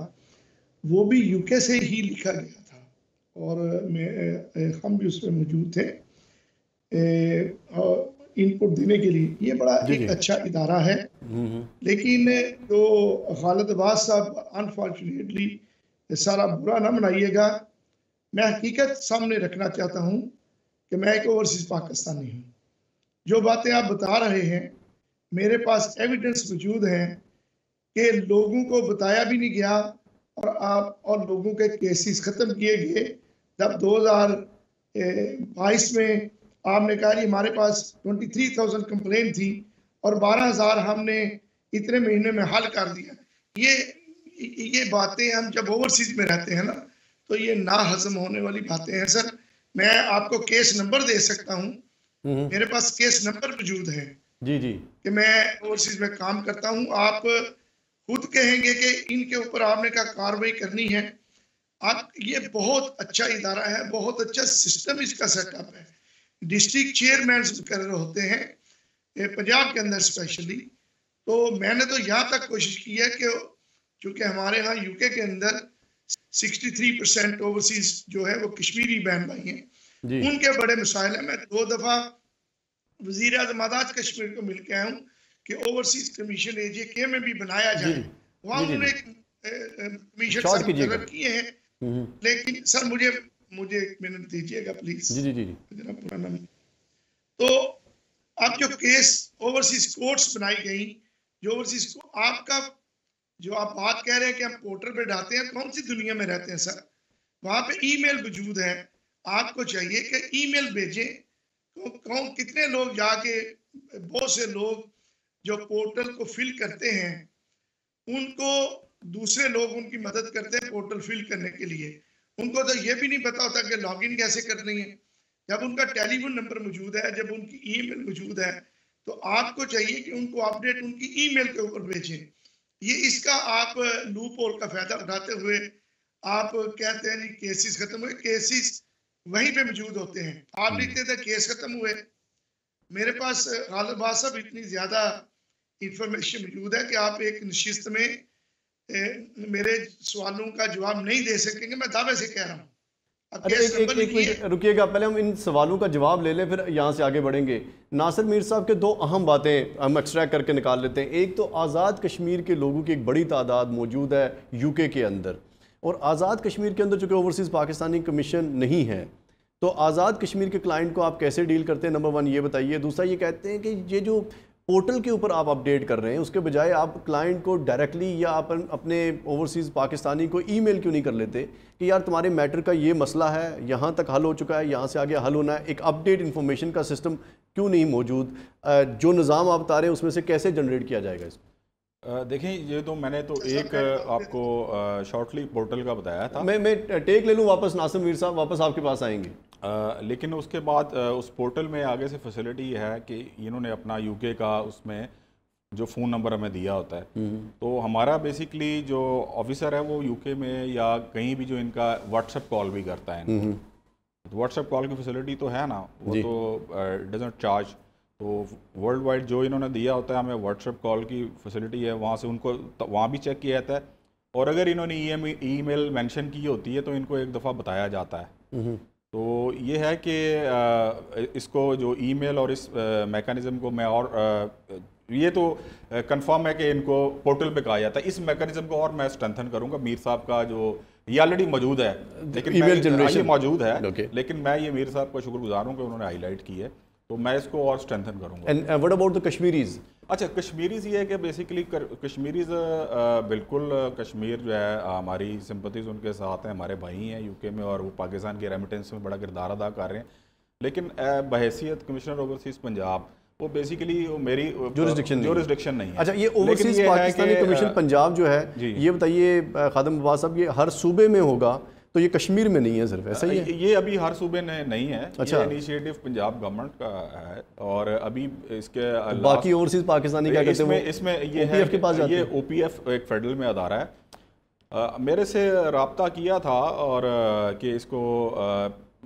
वो भी यूके से ही लिखा गया था और मैं हम भी उसमें मौजूद थे इनपुट देने के लिए ये बड़ा एक अच्छा इदारा है हम्म, हम्म। लेकिन जो तो खालिद अब्बास साहब अनफॉर्चुनेटली सारा बुरा ना मनाइएगा मैं हकीकत सामने रखना चाहता हूँ कि मैं एक ओवरसीज पाकिस्तानी हूँ जो बातें आप बता रहे हैं मेरे पास एविडेंस मौजूद हैं कि लोगों को बताया भी नहीं गया और आप और लोगों के केसेस ख़त्म किए गए जब 2022 में आपने कहा हमारे पास 23,000 कंप्लेन थी और 12,000 हमने इतने महीने में हल कर दिया ये ये बातें हम जब ओवरसीज में रहते हैं ना तो ये ना हजम होने वाली बातें हैं सर मैं आपको केस नंबर दे सकता हूँ हम्म। मेरे पास केस नंबर मौजूद है जी जी कि मैं ओवरसीज में काम करता हूँ आप खुद कहेंगे कि इनके ऊपर आपने क्या कार्रवाई करनी है आप ये बहुत अच्छा इदारा है बहुत अच्छा सिस्टम इसका सेटअप है डिस्ट्रिक्ट चेयरमैन कर रहे होते हैं पंजाब के अंदर स्पेशली तो मैंने तो यहाँ तक कोशिश की है कि चूंकि हमारे यहाँ यूके के अंदर 63 परसेंट ओवरसीज जो है वो कश्मीरी बहन भाई हैं उनके बड़े मसाइल हैं मैं दो दफ़ा वजी अजम आज़ाद कश्मीर को मिल के आया हूँ कि ओवरसीज कमीशन ए जे के में भी बनाया जाए वहाँ उन्होंने किए हैं हम्म, हम्म। लेकिन सर मुझे मुझे एक मिनट दीजिएगा प्लीज जी जी जी तो अब जो केस ओवरसीज कोर्ट्स बनाई गई जो ओवरसीज आपका जो आप बात कह रहे हैं कि हम पोर्टल पे डालते हैं कौन सी दुनिया में रहते हैं सर वहाँ पे ईमेल मौजूद है आपको चाहिए कि ईमेल भेजें तो कौन कितने लोग जाके बहुत से लोग जो पोर्टल को फिल करते हैं उनको दूसरे लोग उनकी मदद करते हैं पोर्टल फिल करने के लिए उनको तो ये भी नहीं पता होता कि लॉगिन कैसे करनी है जब उनका टेलीफोन नंबर मौजूद है जब उनकी ईमेल मौजूद है तो आपको चाहिए कि उनको अपडेट उनकी ईमेल के ऊपर भेजें ये इसका आप लूप होल का फायदा उठाते हुए आप कहते हैं केसेस खत्म हुए केसेस वहीं पे मौजूद होते हैं आप हम्म। लिखते थे केस खत्म हुए मेरे पास गालबाज साहब इतनी ज़्यादा इंफॉर्मेशन मौजूद है कि आप एक नशिस्त में ए, मेरे सवालों का जवाब नहीं दे सकेंगे मैं दावे से कह रहा हूँ अच्छा एक, एक, रुकिएगा पहले हम इन सवालों का जवाब ले लें फिर यहाँ से आगे बढ़ेंगे नासिर मीर साहब के दो अहम बातें हम एक्सट्रैक्ट करके निकाल लेते हैं एक तो आज़ाद कश्मीर के लोगों की एक बड़ी तादाद मौजूद है यूके के अंदर और आज़ाद कश्मीर के अंदर चूँकि ओवरसीज़ पाकिस्तानी कमीशन नहीं है तो आज़ाद कश्मीर के क्लाइंट को आप कैसे डील करते हैं नंबर वन ये बताइए दूसरा ये कहते हैं कि ये जो पोर्टल के ऊपर आप अपडेट कर रहे हैं उसके बजाय आप क्लाइंट को डायरेक्टली या आप अपने ओवरसीज़ पाकिस्तानी को ईमेल क्यों नहीं कर लेते कि यार तुम्हारे मैटर का ये मसला है यहाँ तक हल हो चुका है यहाँ से आगे हल होना है एक अपडेट इन्फॉर्मेशन का सिस्टम क्यों नहीं मौजूद जो निज़ाम आप बता रहे हैं उसमें से कैसे जनरेट किया जाएगा इसको देखें ये तो मैंने तो एक आपको शॉर्टली पोर्टल का बताया था मैं मैं टेक ले लूँ वापस नासिम मीर साहब वापस आपके पास आएंगे लेकिन उसके बाद आ, उस पोर्टल में आगे से फैसिलिटी है कि इन्होंने अपना यूके का उसमें जो फ़ोन नंबर हमें दिया होता है हम्म। तो हमारा बेसिकली जो ऑफिसर है वो यूके में या कहीं भी जो इनका व्हाट्सएप कॉल भी करता है हम्म, हम्म। तो व्हाट्सएप कॉल की फैसिलिटी तो है ना वो तो डजेंट चार्ज तो वर्ल्ड वाइड जो इन्होंने दिया होता है हमें व्हाट्सएप कॉल की फैसिलिटी है वहाँ से उनको वहाँ भी चेक किया जाता है और अगर इन्होंने ई ई मेल मैंशन की होती है तो इनको एक दफ़ा बताया जाता है तो ये है कि इसको जो ईमेल और इस मेकानिज़म को मैं और ये तो कंफर्म है कि इनको पोर्टल पे कहा जाता है इस मेकानिजम को और मैं स्ट्रेंथन करूंगा मीर साहब का जो ये ऑलरेडी मौजूद है लेकिन ईमेल जनरेशन मौजूद है okay. लेकिन मैं ये मीर साहब का शुक्रगुजार हूँ कि उन्होंने हाईलाइट की है तो मैं इसको और स्ट्रेंथन करूँगा and what about the Kashmiris अच्छा कश्मीरीज ये है कि बेसिकली कश्मीरीज बिल्कुल कश्मीर जो है हमारी सिंपथीज उनके साथ हैं हमारे भाई हैं यूके में और वो पाकिस्तान के रेमिटेंस में बड़ा किरदार अदा कर रहे हैं लेकिन बहसीत कमिश्नर ओवरसीज़ पंजाब वो बेसिकली वो मेरी जोरिस्डिक्शन जोरिस्डिक्शन नहीं है अच्छा ये ओवरसीज पाकिस्तानी कमीशन पंजाब जो है ये बताइए खादम अब्बास साहब ये हर सूबे में होगा तो ये कश्मीर में नहीं है सिर्फ ऐसा ही है ये अभी हर सूबे में नहीं है अच्छा इनिशिएटिव पंजाब गवर्नमेंट का है और अभी इसके तो बाकी ओवरसीज पाकिस्तानी क्या करते हैं इसमें ये है के पास ये ओ एक फेडरल में अदारा है आ, मेरे से रबता किया था और कि इसको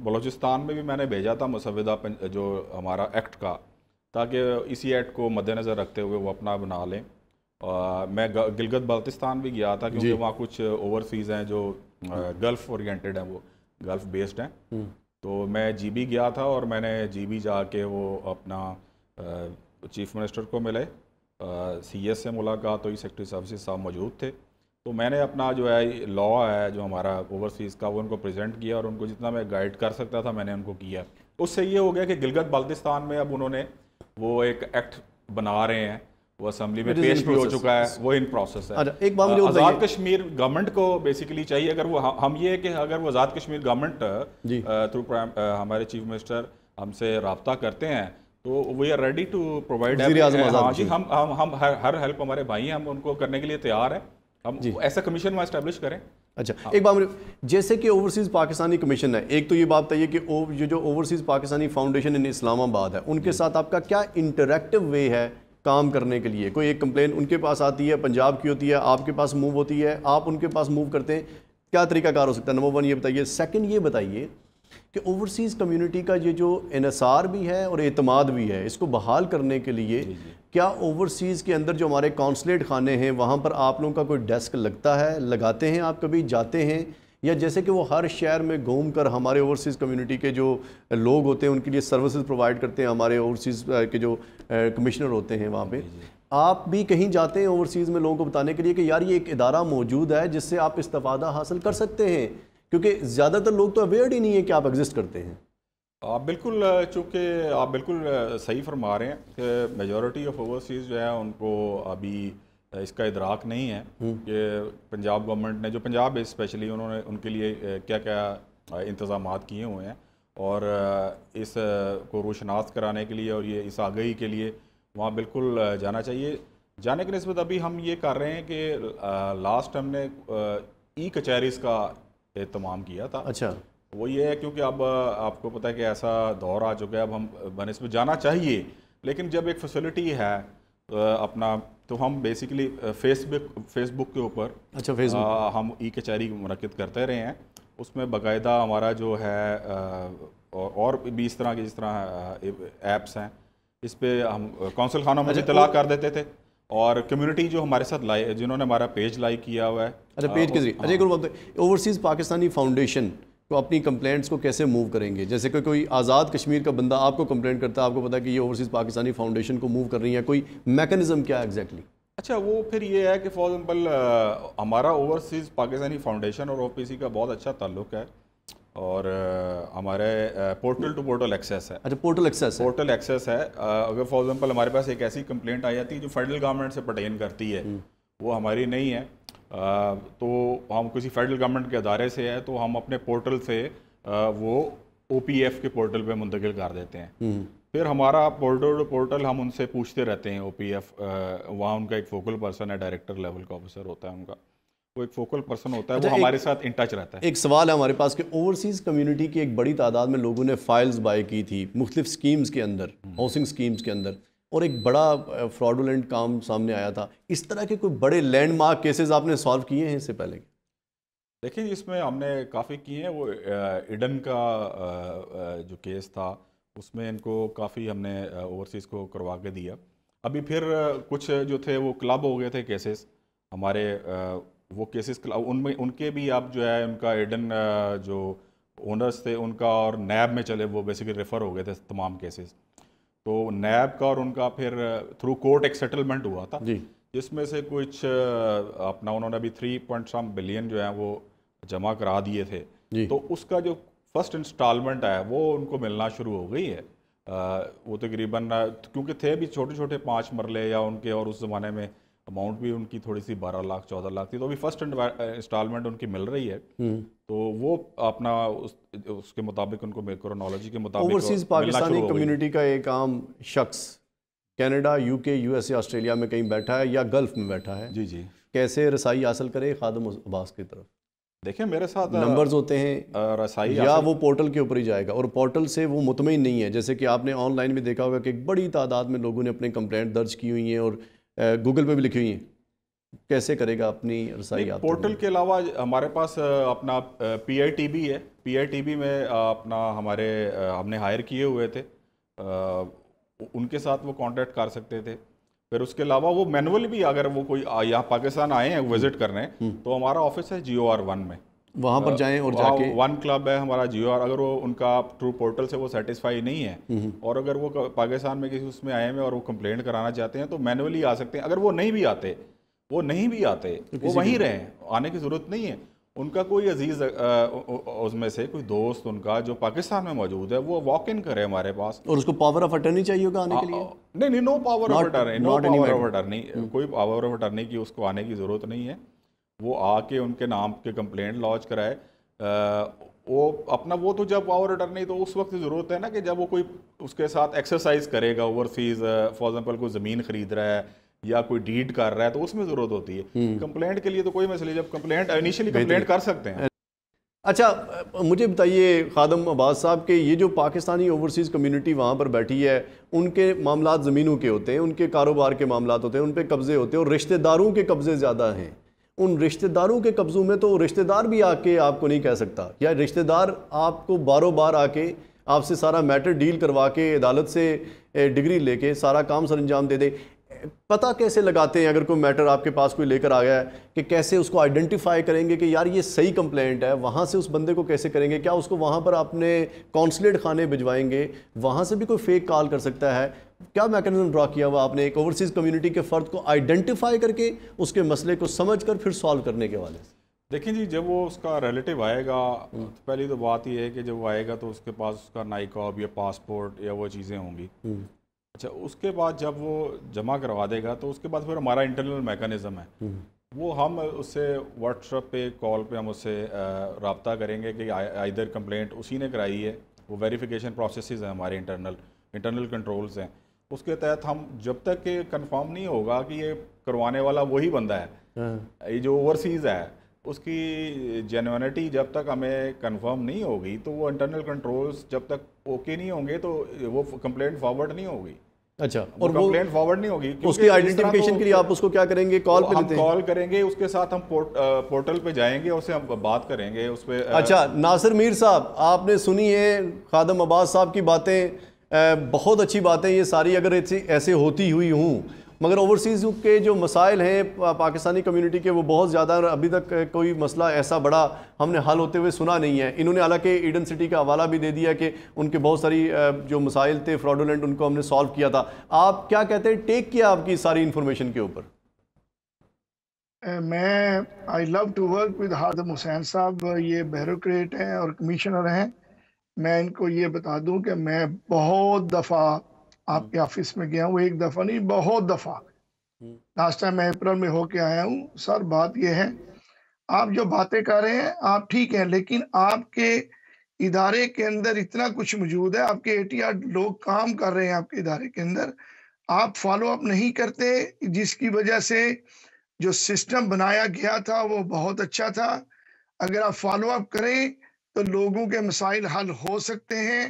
बलूचिस्तान में भी मैंने भेजा था मुसविदा जो हमारा एक्ट का ताकि इसी एक्ट को मद्देनज़र रखते हुए वो अपना बना लें आ, मैं गिलगत बल्तिस्तान भी गया था क्योंकि वहाँ कुछ ओवरसीज़ हैं जो गल्फ ओरिएंटेड हैं वो गल्फ बेस्ड हैं हम्म। तो मैं जीबी गया था और मैंने जीबी जाके वो अपना चीफ मिनिस्टर को मिले सी एस से मुलाकात हुई सेक्रेटरी सर्विसेज साहब मौजूद थे तो मैंने अपना जो है लॉ है जो हमारा ओवरसीज़ का वो उनको प्रेजेंट किया और उनको जितना मैं गाइड कर सकता था मैंने उनको किया उससे ये हो गया कि गिलगत बल्तिस्तान में अब उन्होंने वो एक एक्ट बना रहे हैं वो असेंबली में पेश भी हो चुका है वो इन प्रोसेस है अच्छा, एक बात मुझे आज़ाद कश्मीर गवर्नमेंट को बेसिकली चाहिए अगर वो हम ये है कि अगर वो आज़ाद कश्मीर गवर्नमेंट थ्रू हमारे चीफ मिनिस्टर हमसे रबता करते हैं तो we are ready to provide जी हम हम हम हर हर हेल्प हमारे भाई हैं हम उनको करने के लिए तैयार हैं हम ऐसा कमीशन वहाँ इस्टेब्लिश करें अच्छा हाँ। एक बात जैसे कि ओवरसीज़ पाकिस्तानी कमीशन है एक तो ये बात बताइए कि ये जो overseas Pakistani foundation in Islamabad है उनके साथ आपका क्या इंटरेक्टिव वे है काम करने के लिए कोई एक कंप्लेन उनके पास आती है पंजाब की होती है आपके पास मूव होती है आप उनके पास मूव करते हैं क्या तरीकाकार हो सकता है नंबर वन ये बताइए सेकंड ये बताइए कि ओवरसीज़ कम्युनिटी का ये जो इसार भी है और अतमाद भी है इसको बहाल करने के लिए क्या ओवरसीज़ के अंदर जो हमारे कौंसलेट खाने हैं वहाँ पर आप लोगों का कोई डेस्क लगता है लगाते हैं आप कभी जाते हैं या जैसे कि वो हर शहर में घूम कर हमारे ओवरसीज़ कम्युनिटी के जो लोग होते हैं उनके लिए सर्विसेज प्रोवाइड करते हैं हमारे ओवरसीज़ के जो कमिश्नर होते हैं वहाँ पे आप भी कहीं जाते हैं ओवरसीज़ में लोगों को बताने के लिए कि यार ये एक इदारा मौजूद है जिससे आप इस्ता हासिल कर सकते हैं क्योंकि ज़्यादातर लोग तो अवेयर ही नहीं है कि आप एग्जिस्ट करते हैं आप बिल्कुल चूँकि आप बिल्कुल सही फरमा रहे हैं कि मेजोरिटी ऑफ ओवरसीज़ जो है उनको अभी इसका इदराक नहीं है कि हम्म। पंजाब गवर्नमेंट ने जो पंजाब है स्पेशली उन्होंने उनके लिए क्या क्या इंतज़ाम किए हुए हैं और इस को रोशनास कराने के लिए और ये इस आगही के लिए वहाँ बिल्कुल जाना चाहिए जाने के नस्बत अभी हम ये कर रहे हैं कि लास्ट हमने ई कचहरीज का तमाम किया था अच्छा वो ये है क्योंकि अब आपको पता है कि ऐसा दौर आ चुका है अब हम बनस्बत जाना चाहिए लेकिन जब एक फैसिलिटी है अपना तो हम बेसिकली फेसबुक फेसबुक के ऊपर अच्छा फेसबुक uh, हम ई कचहरी मनकद करते रहे हैं उसमें बाकायदा हमारा जो है आ, uh, और भी इस तरह के जिस तरह ऐप्स uh, हैं इस पर हम कौंसिल खानों में इतला अच्छा, तो कर देते थे और कम्युनिटी जो हमारे साथ लाए जिन्होंने हमारा पेज लाइक किया हुआ है अच्छा पेज के जरिए अच्छा ओवरसीज़ पाकिस्तानी फाउंडेशन तो अपनी कंप्लेंट्स को कैसे मूव करेंगे जैसे कोई कोई आज़ाद कश्मीर का बंदा आपको कंप्लेंट करता है आपको पता है कि ये ओवरसीज़ पाकिस्तानी फाउंडेशन को मूव कर रही है कोई मैकेनिज़्म क्या एग्जैक्टली exactly? अच्छा वो फिर ये है कि फॉर एग्ज़ाम्पल हमारा ओवरसीज़ पाकिस्तानी फाउंडेशन और ओ का बहुत अच्छा ताल्लुक है और हमारे पोर्टल टू पोर्टल एक्सेस है अच्छा पोर्टल एक्सेस पोर्टल एक्सेस है अगर फॉर एग्ज़ाम्पल हमारे पास एक ऐसी कंप्लेंट आ जाती है जो फेडरल गवर्नमेंट से पटेन करती है हम्म। वो हमारी नहीं है तो हम किसी फेडरल गवर्नमेंट के अदारे से है तो हम अपने पोर्टल से वो ओ के पोर्टल पर मुंतकिल कर देते हैं हम्म। फिर हमारा पोर्टल पोर्टल हम उनसे पूछते रहते हैं ओ पी एफ वहाँ उनका एक फोकल पर्सन है डायरेक्टर लेवल का ऑफिसर होता है उनका वो एक फोकल पर्सन होता है वो अच्छा, हमारे साथ इन टच रहता है एक सवाल है हमारे पास कि ओवरसीज़ कम्युनिटी की एक बड़ी तादाद में लोगों ने फाइल्स बाय की थी मुख्तफ स्कीम्स के अंदर हाउसिंग स्कीम्स के अंदर और एक बड़ा फ्रॉडुलेंट काम सामने आया था इस तरह के कोई बड़े लैंडमार्क केसेस आपने सॉल्व किए हैं इससे पहले देखिए इसमें हमने काफ़ी किए हैं वो इडन का जो केस था उसमें इनको काफ़ी हमने ओवरसीज़ को करवा के दिया अभी फिर कुछ जो थे वो क्लब हो गए थे केसेस हमारे वो केसेस क्लब उनमें उनके भी आप जो है उनका एडन जो ओनर्स थे उनका और नैब में चले वो बेसिकली रेफ़र हो गए थे तमाम केसेस तो नैब का और उनका फिर थ्रू कोर्ट एक सेटलमेंट हुआ था जी जिसमें से कुछ अपना उन्होंने अभी थ्री पॉइंट सम बिलियन जो है वो जमा करा दिए थे तो उसका जो फर्स्ट इंस्टॉलमेंट है वो उनको मिलना शुरू हो गई है आ, वो तकरीबन तो क्योंकि थे भी छोटे छोटे पाँच मरले या उनके और उस ज़माने में अमाउंट भी उनकी थोड़ी सी बारह लाख चौदह लाख थी तो अभी फर्स्ट इंस्टॉलमेंट उनकी मिल रही है हम्म। तो वो अपना उस, उसके मुताबिक उनको मेक्रोनोलॉजी के मुताबिक ओवरसीज पाकिस्तानी कम्युनिटी का एक आम शख्स कनाडा यूके यूएसए ऑस्ट्रेलिया में कहीं बैठा है या गल्फ में बैठा है जी जी कैसे रसाई हासिल करे खादम अब्बास की तरफ देखिए मेरे साथ नंबर्स होते हैं रसाई या वो पोर्टल के ऊपर ही जाएगा और पोर्टल से वो मुतमिन नहीं है जैसे कि आपने ऑनलाइन भी देखा होगा कि एक बड़ी तादाद में लोगों ने अपने कंप्लेंट दर्ज की हुई हैं और गूगल पे भी लिखी हुई हैं कैसे करेगा अपनी रसाई आप पोर्टल के अलावा हमारे पास अपना पी भी है पी में अपना हमारे हमने हायर किए हुए थे उनके साथ वो कांटेक्ट कर सकते थे फिर उसके अलावा वो मैनुअल भी अगर वो कोई यहाँ पाकिस्तान आए हैं विजिट हम्म। करने हम्म। तो हमारा ऑफिस है जी ओ आर वन में वहाँ पर जाएं और जाके वन क्लब है हमारा जियो अगर वो उनका ट्रू पोर्टल से वो सेटिस्फाई नहीं है नहीं। और अगर वो पाकिस्तान में किसी उसमें आए हुए और वो कंप्लेंट कराना चाहते हैं तो मैनुअली आ सकते हैं अगर वो नहीं भी आते वो नहीं भी आते तो वो वहीं रहें आने की ज़रूरत नहीं है उनका कोई अजीज़ उसमें से कोई दोस्त उनका जो पाकिस्तान में मौजूद है वो वॉक इन करे हमारे पास और उसको पावर ऑफ अटर्नी चाहिए होगा आने आ, के लिए नहीं नहीं no power of attorney no power of attorney कोई पावर ऑफ अटर्नी की उसको आने की ज़रूरत नहीं है वो आके उनके नाम के कंप्लेंट लॉन्च कराए वो अपना वो तो जब पावर रिटर्न नहीं तो उस वक्त ज़रूरत है ना कि जब वो कोई उसके साथ एक्सरसाइज करेगा ओवरसीज़ फॉर एग्जांपल कोई ज़मीन ख़रीद रहा है या कोई डीड कर रहा है तो उसमें ज़रूरत होती है कंप्लेंट हम्म। के लिए तो कोई मसले जब कंप्लेंट इनिशियली कंप्लेंट कर सकते हैं अच्छा मुझे बताइए खादम अब्बास साहब के ये जो पाकिस्तानी ओवरसीज़ कम्युनिटी वहाँ पर बैठी है उनके मामला ज़मीनों के होते हैं उनके कारोबार के मामला होते हैं उन पर कब्ज़े होते हैं और रिश्तेदारों के कब्ज़े ज़्यादा हैं उन रिश्तेदारों के कब्ज़ों में तो रिश्तेदार भी आके आपको नहीं कह सकता या रिश्तेदार आपको बारो बार आके आपसे सारा मैटर डील करवा के अदालत से डिग्री लेके सारा काम सर अंजाम दे दे पता कैसे लगाते हैं अगर कोई मैटर आपके पास कोई लेकर आ गया है कि कैसे उसको आइडेंटिफाई करेंगे कि यार ये सही कंप्लेंट है वहाँ से उस बंदे को कैसे करेंगे क्या उसको वहाँ पर अपने कौंसलेट खाने भिजवाएंगे वहाँ से भी कोई फेक कॉल कर सकता है क्या मैकेनिज्म ड्रा किया हुआ आपने एक ओवरसीज़ कम्युनिटी के फ़र्द को आइडेंटिफाई करके उसके मसले को समझ कर फिर सॉल्व करने के वाले देखिए जी जब वो उसका रिलेटिव आएगा तो पहली तो बात यह है कि जब वो आएगा तो उसके पास उसका नाइकॉब या पासपोर्ट या वो चीज़ें होंगी हम्म। अच्छा उसके बाद जब वो जमा करवा देगा तो उसके बाद फिर हमारा इंटरनल मैकेनिज़्म है हम्म। वो हम उससे व्हाट्सएप पे कॉल पे हम उससे रबता करेंगे कि आइदर कंप्लेंट उसी ने कराई है वो वेरिफिकेशन प्रोसेस हैं हमारे इंटरनल इंटरनल कंट्रोल्स हैं उसके तहत हम जब तक ये कन्फर्म नहीं होगा कि ये करवाने वाला वही बंदा है हाँ। ये जो ओवरसीज़ है उसकी जेनवनिटी जब तक हमें कंफर्म नहीं होगी तो वो इंटरनल कंट्रोल्स जब तक ओके नहीं होंगे तो वो कंप्लेंट फॉरवर्ड नहीं होगी अच्छा और कंप्लेंट फॉरवर्ड नहीं होगी उसकी आइडेंटिफिकेशन तो के लिए आप उसको क्या करेंगे कॉल पे हम कॉल करेंगे उसके साथ हम पोर्ट, आ, पोर्टल पे जाएंगे उससे हम बात करेंगे उस पर अच्छा नासिर मीर साहब आपने सुनी है खादम अब्बास साहब की बातें बहुत अच्छी बातें ये सारी अगर ऐसे होती हुई हूँ मगर ओवरसीज़ के जो मसाइल हैं पाकिस्तानी कम्युनिटी के वो बहुत ज़्यादा अभी तक कोई मसला ऐसा बड़ा हमने हल होते हुए सुना नहीं है इन्होंने हालांकि ईडन सिटी का हवाला भी दे दिया कि उनके बहुत सारी जो मसाइल थे फ्रॉडोलेंट उनको हमने सॉल्व किया था आप क्या कहते हैं टेक किया आपकी सारी इन्फॉर्मेशन के ऊपर मैं I love to work with Hadam Hussain Sahab ये ब्यूरोक्रेट हैं और कमिश्नर हैं मैं इनको ये बता दूं कि मैं बहुत दफ़ा आपके ऑफिस हम्म। में गया हूँ एक दफ़ा नहीं बहुत दफ़ा लास्ट टाइम मैं अप्रैल में होके आया हूँ सर बात यह है आप जो बातें कर रहे हैं आप ठीक हैं लेकिन आपके इदारे के अंदर इतना कुछ मौजूद है आपके आर लोग काम कर रहे हैं आपके इदारे के अंदर आप फॉलो अप नहीं करते जिसकी वजह से जो सिस्टम बनाया गया था वो बहुत अच्छा था अगर आप फॉलो अप करें तो लोगों के मसाइल हल हो सकते हैं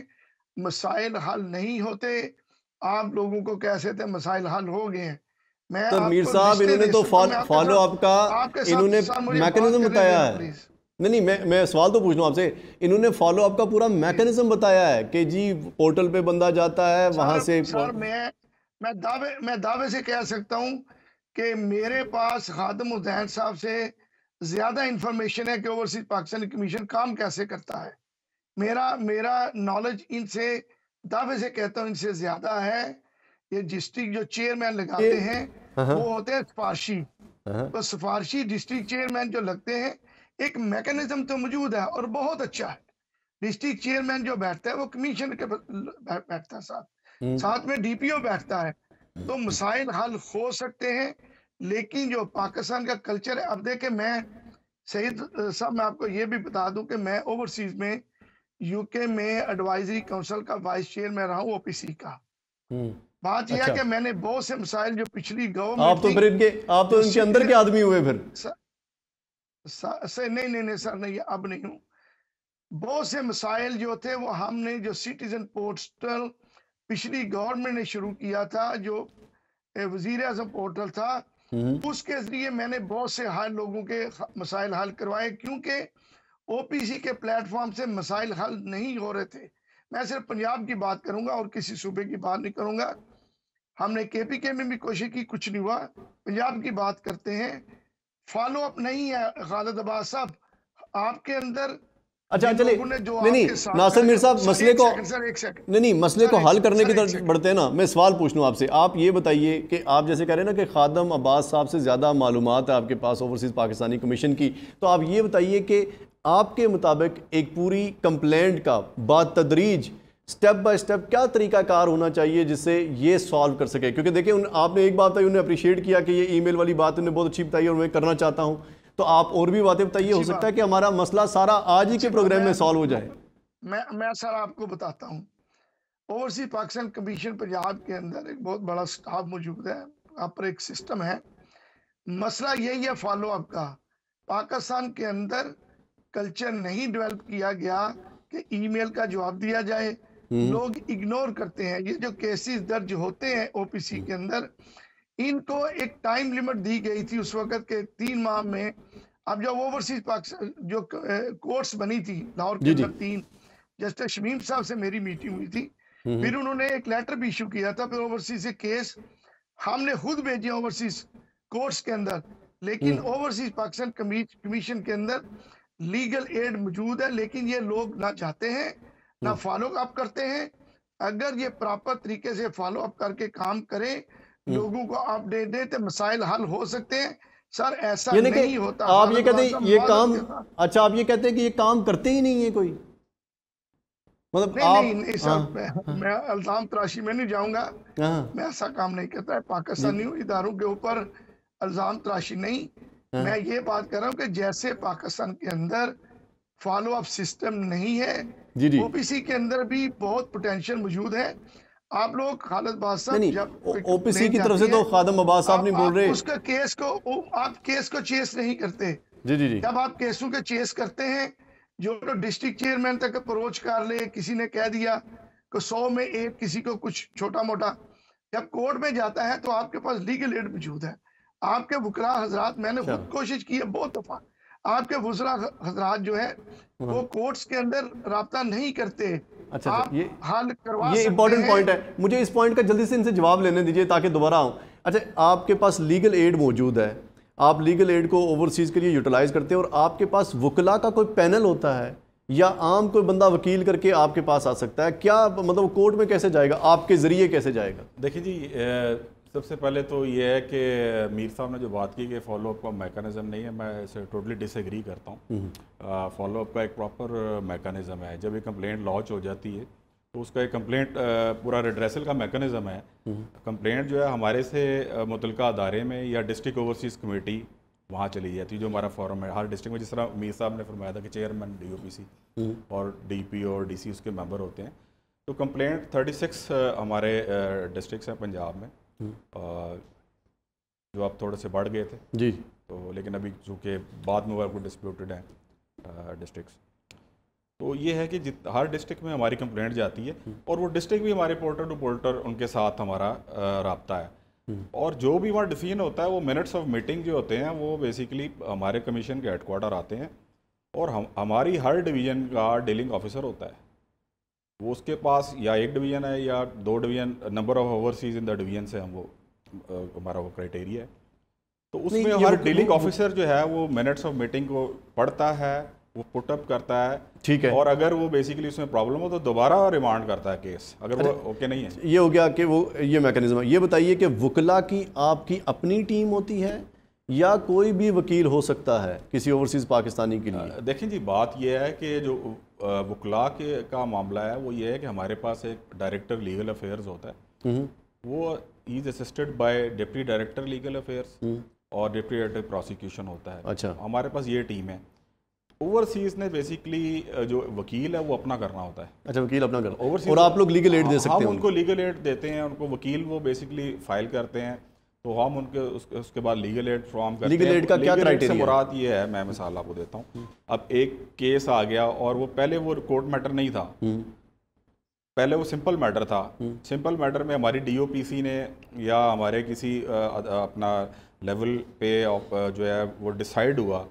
मसाइल हल नहीं होते आप लोगों को कैसे थे मसाइल हल हो गए हैं मैं तो मीर साहब इन्होंने तो फॉलो का इन्होंने मैकेनिज्म बताया है नहीं नहीं मैं मैं सवाल तो पूछ रहा हूँ आपसे इन्होंने फॉलो अप का पूरा मैकेनिज्म बताया है कि जी पोर्टल पे बंदा जाता है वहां से सर मैं मैं दावे मैं दावे से कह सकता हूँ कि मेरे पास खादम हुसैन साहब से ज्यादा इंफॉर्मेशन है कि ओवरसीज पाकिस्तान कमीशन काम कैसे करता है मेरा मेरा नॉलेज इनसे दावे से कहता हूँ इनसे ज्यादा है ये डिस्ट्रिक्ट जो चेयरमैन लगाते हैं हाँ, हाँ। वो होते हैं सिफारशी हाँ, तो सिफारशी डिस्ट्रिक्ट चेयरमैन जो लगते हैं एक मैकेनिज्म तो मौजूद है और बहुत अच्छा है डिस्ट्रिक्ट चेयरमैन जो बैठता है वो कमीशन के बैठता है साथ हम्म। साथ में डीपीओ बैठता है तो हम्म। मसाइल हल हो सकते हैं लेकिन जो पाकिस्तान का कल्चर है अब देखें मैं शहीद साहब मैं आपको ये भी बता दूं कि मैं ओवरसीज में यूके में एडवाइजरी काउंसिल का वाइस चेयर में रहा हूं ओपीसी का हम्म। बात यह अच्छा। है कि मैंने बहुत से मिसाइल जो पिछली गवर्नमेंट आप तो फिर इनके आप तो इनके अंदर के आदमी हुए फिर नहीं नहीं नहीं सर नहीं अब नहीं हूँ बहुत से मिसाइल जो थे वो हमने जो सिटीजन पोर्टल पिछली गवर्नमेंट ने शुरू किया था जो वजीर अजम पोर्टल था हम्म। उसके जरिए मैंने बहुत से हाल लोगों के मसाइल हल करवाए क्योंकि ओपीसी के प्लेटफॉर्म से मसाइल हल नहीं हो रहे थे मैं सिर्फ पंजाब की बात करूंगा और किसी सूबे की बात नहीं करूंगा हमने केपीके में भी कोशिश की कुछ नहीं हुआ पंजाब की बात करते हैं फॉलो अप नहीं है खालिद अब्बास साहब आपके अंदर अच्छा चले नहीं नहीं नासिर मीर साहब मसले को नहीं नहीं मसले को हल करने की तरफ बढ़ते हैं ना मैं सवाल पूछ लूँ आपसे आप ये बताइए कि आप जैसे कह रहे हैं ना कि खादम अब्बास साहब से ज़्यादा मालूम है आपके पास ओवरसीज़ पाकिस्तानी कमीशन की तो आप ये बताइए कि आपके मुताबिक एक पूरी कंप्लेंट का बतदरीज स्टेप बाय स्टेप क्या तरीका कार होना चाहिए जिससे ये सॉल्व कर सके क्योंकि देखिए आपने एक बात बताई तो उन्हें अप्रिशिएट किया कि ये ईमेल वाली बात उन्हें बहुत अच्छी बताई और मैं करना चाहता हूँ तो आप और भी बातें बताइए हो सकता है कि हमारा मसला सारा आज ही के अच्छा, प्रोग्राम में सॉल्व हो जाए मैं मैं सर आपको बताता हूँ ओवरसी पाकिस्तान कमीशन पंजाब के अंदर एक बहुत बड़ा स्टाफ मौजूद है आप पर एक सिस्टम है मसला यही है फॉलो अप का पाकिस्तान के अंदर कल्चर नहीं डेवलप किया गया कि ईमेल का जवाब दिया जाए हम्म। लोग इग्नोर करते हैं ये जो केसेस दर्ज होते हैं ओपीसी के अंदर इनको एक टाइम लिमिट दी गई थी उस वक्त के तीन माह में अब जब ओवरसीज पाकिस्तान जो कोर्ट्स बनी थी लाहौर के अंदर तीन जस्टिस शमीम साहब से मेरी मीटिंग हुई थी हम्म, हम्म। फिर उन्होंने एक लेटर भी इशू किया था फिर ओवरसीज से केस हमने खुद भेजे ओवरसीज कोर्ट्स के अंदर लेकिन ओवरसीज हम्म। पाकिस्तान कमीशन के अंदर लीगल एड मौजूद है लेकिन ये लोग ना चाहते हैं ना फॉलो अप करते हैं अगर ये प्रॉपर तरीके से फॉलो अप करके काम करें हम्म। लोगों को आप दे तो मसाइल हल हो सकते हैं सर ऐसा नहीं नहीं होता आप ये कहते हैं ये काम अच्छा आप ये कहते हैं कि ये काम करते ही नहीं है कोई मतलब नहीं, आप, नहीं, नहीं सर हाँ, मैं, हाँ, मैं अल्जाम तराशी में नहीं जाऊंगा हाँ, मैं ऐसा काम नहीं करता है पाकिस्तानी इदारों के ऊपर अल्जाम तराशी नहीं हाँ, मैं ये बात कर रहा हूँ कि जैसे पाकिस्तान के अंदर फॉलो अप सिस्टम नहीं है ओबीसी के अंदर भी बहुत पोटेंशियल मौजूद है आप लोग खालिद ओपीसी की तरफ से तो खादम अब्बास साहब नहीं बोल रहे उसका केस को आप केस को चेस नहीं करते जी जी जी जब आप केसों के चेस करते हैं जो तो डिस्ट्रिक्ट चेयरमैन तक अप्रोच कर ले किसी ने कह दिया कि सौ में एक किसी को कुछ छोटा मोटा जब कोर्ट में जाता है तो आपके पास लीगल एड मौजूद है आपके वकरा हजरात मैंने अच्छा। खुद कोशिश की है बहुत दफा आपके वजरा हजरात जो है वो कोर्ट्स हम्म। के अंदर रबता नहीं करते अच्छा आप अच्छा, ये हल करवा ये इंपॉर्टेंट पॉइंट है मुझे इस पॉइंट का जल्दी से इनसे जवाब लेने दीजिए ताकि दोबारा आऊँ अच्छा आपके पास लीगल एड मौजूद है आप लीगल एड को ओवरसीज़ के लिए यूटिलाइज़ करते हैं और आपके पास वकला का कोई पैनल होता है या आम कोई बंदा वकील करके आपके पास आ सकता है क्या मतलब कोर्ट में कैसे जाएगा आपके ज़रिए कैसे जाएगा देखिए जी सबसे पहले तो ये है कि मीर साहब ने जो बात की कि फॉलोअप का मैकेनिज़्म नहीं है मैं इसे टोटली डिसएग्री करता हूँ फॉलोअप हम्म। का एक प्रॉपर मैकेनिज़्म है जब ये कंप्लेंट लॉन्च हो जाती है तो उसका एक कंप्लेंट पूरा रिड्रेसल का मैकेनिज़्म है कंप्लेंट हम्म। जो है हमारे से मुतलका अदारे में या डिस्ट्रिक्ट ओवरसीज़ कमेटी वहाँ चली जाती है जो हमारा फॉरम है हर डिस्ट्रिक्ट में जिस तरह मीर साहब ने फरमाया था कि चेयरमैन हम्म। डी और डी और डी उसके मेम्बर होते हैं तो कंप्लेंट सिक्स हमारे डिस्ट्रिक्ट हैं पंजाब में हम्म। जो आप थोड़े से बढ़ गए थे जी तो लेकिन अभी चूँकि बाद में वो डिस्प्यूटेड हैं डिस्ट्रिक्स तो ये है कि जित हर डिस्ट्रिक्ट में हमारी कंप्लेंट जाती है हम्म। और वो डिस्ट्रिक्ट भी हमारे पोर्टर टू पोर्टर उनके साथ हमारा रबता है हम्म। और जो भी वहाँ डिसीजन होता है वो मिनट्स ऑफ मीटिंग जो होते हैं वो बेसिकली हमारे कमीशन के हेडकोार्टर आते हैं और हम हमारी हर डिवीज़न का डीलिंग ऑफिसर होता है वो उसके पास या एक डिवीज़न है या दो division number of overseas in the division से हम वो हमारा वो क्राइटेरिया है तो उसमें हर डीलिंग ऑफिसर जो है वो मिनट्स ऑफ मीटिंग को पढ़ता है वो पुटअप करता है ठीक है और अगर वो बेसिकली उसमें प्रॉब्लम हो तो दोबारा रिमांड करता है केस अगर वो ओके नहीं है ये हो गया कि वो ये मैकेनिज्म है ये बताइए कि वकला की आपकी अपनी टीम होती है या कोई भी वकील हो सकता है किसी ओवरसीज़ पाकिस्तानी के लिए देखिए जी बात यह है कि जो वकला के का मामला है वो ये है कि हमारे पास एक डायरेक्टर लीगल अफेयर्स होता है हम्म। वो is assisted by deputy director legal affairs और डिप्टी डायरेक्टर प्रोसिक्यूशन होता है अच्छा हमारे पास ये टीम है ओवरसीज ने बेसिकली जो वकील है वो अपना करना होता है अच्छा वकील अपना करना और आप लोग लीगल एड दे हाँ, सकते हैं हम उनको लीगल एड देते हैं उनको वकील वो बेसिकली फाइल करते हैं तो हम उनके उसके, उसके बाद legal aid from legal aid का क्या क्राइटेरिया मुराद ये है मैं मिसाल आपको देता हूँ हम्म। अब एक केस आ गया और वो पहले वो कोर्ट मैटर नहीं था हम्म। पहले वो सिंपल मैटर था सिंपल हम्म। मैटर में हमारी डीओपीसी ने या हमारे किसी अपना लेवल पे जो है वो डिसाइड हुआ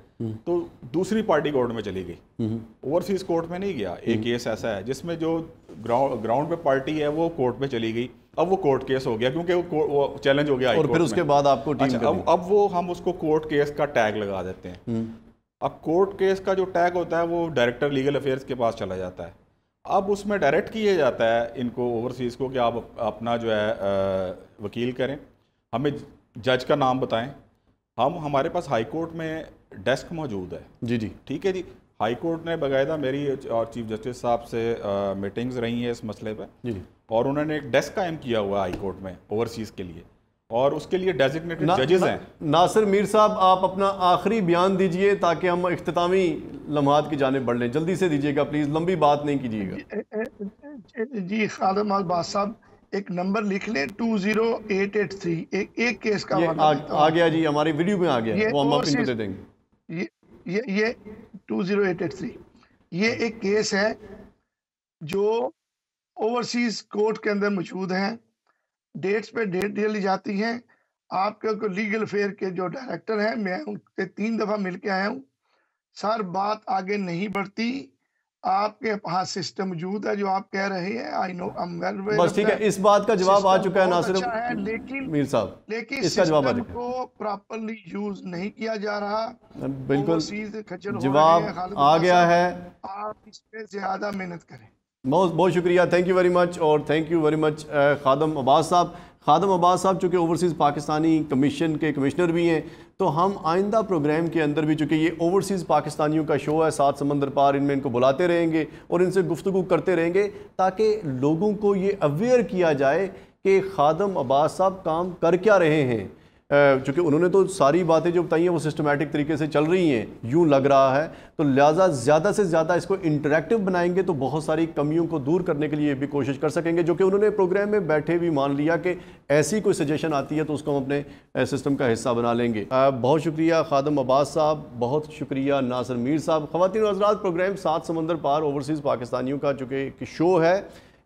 तो दूसरी पार्टी कोर्ट में चली गई ओवरसीज कोर्ट में नहीं गया एक केस ऐसा है जिसमें जो ग्राउंड ग्राउंड पे पार्टी है वो कोर्ट में चली गई अब वो कोर्ट केस हो गया क्योंकि वो, वो चैलेंज हो गया और फिर उसके बाद आपको टीम अच्छा, अब अब वो हम उसको कोर्ट केस का टैग लगा देते हैं हम्म। अब कोर्ट केस का जो टैग होता है वो डायरेक्टर लीगल अफेयर्स के पास चला जाता है अब उसमें डायरेक्ट किया जाता है इनको ओवरसीज़ को कि आप अपना जो है आ, वकील करें हमें जज का नाम बताएं हम हमारे पास हाई कोर्ट में डेस्क मौजूद है जी जी ठीक है जी हाई कोर्ट ने बाकायदा मेरी और चीफ जस्टिस साहब से मीटिंग्स रही हैं इस मसले पर और उन्होंने एक डेस्क कायम किया हुआ हाई कोर्ट में ओवरसीज़ के लिए और उसके लिए डेजिग्नेटेड ना, जजेस ना, हैं नासिर मीर साहब आप अपना आखिरी बयान दीजिए ताकि हम अख्तामी लम्हात की जानब बढ़ लें जल्दी से दीजिएगा प्लीज़ लंबी बात नहीं कीजिएगा जी खालम बात साहब एक नंबर लिख लें two zero eight eight three एक केस का आ, आ गया जी हमारी वीडियो में आ गया वो हम आप इनको दे देंगे ये ये 20883 ये हाँ। एक केस है जो ओवरसीज कोर्ट के अंदर मौजूद है डेट्स पे डेट दे ली जाती हैं आपके को लीगल अफेयर के जो डायरेक्टर हैं मैं उनसे तीन दफ़ा मिल के आया हूँ सर बात आगे नहीं बढ़ती आपके पास सिस्टम मौजूद है जो आप कह रहे हैं आई नो आई बस ठीक है इस बात का जवाब आ चुका है नासिर अच्छा है, लेकिन मीर साहब लेकिन इसका जवाब को प्रॉपरली यूज नहीं किया जा रहा बिल्कुल जवाब आ गया है आप इस पर ज्यादा मेहनत करें बहुत बहुत शुक्रिया थैंक यू वेरी मच और thank you very much Khadam Abbas Sahab Khadam Abbas Sahab चूँकि ओवरसीज़ पाकिस्तानी कमीशन के कमिश्नर भी हैं तो हम आइंदा प्रोग्राम के अंदर भी चूँकि ये ओवरसीज़ पाकिस्तानियों का शो है सात समंदर पार इनमें इनको बुलाते रहेंगे और इनसे गुफ्तु करते रहेंगे ताकि लोगों को ये अवेयर किया जाए कि खादम अब्बास साहब काम कर क्या रहे हैं चूँकि उन्होंने तो सारी बातें जो बताई हैं वो सिस्टमेटिक तरीके से चल रही हैं यूँ लग रहा है तो लिहाजा ज़्यादा से ज़्यादा इसको इंटरेक्टिव बनाएंगे तो बहुत सारी कमियों को दूर करने के लिए भी कोशिश कर सकेंगे जो कि उन्होंने प्रोग्राम में बैठे भी मान लिया कि ऐसी कोई सजेशन आती है तो उसको हम अपने सिस्टम का हिस्सा बना लेंगे बहुत शुक्रिया खादम अब्बास साहब बहुत शुक्रिया नासर मीर साहब खातिन हजरात प्रोग्राम सात समंदर पार ओवरसीज़ पाकिस्तानियों का चूँकि एक शो है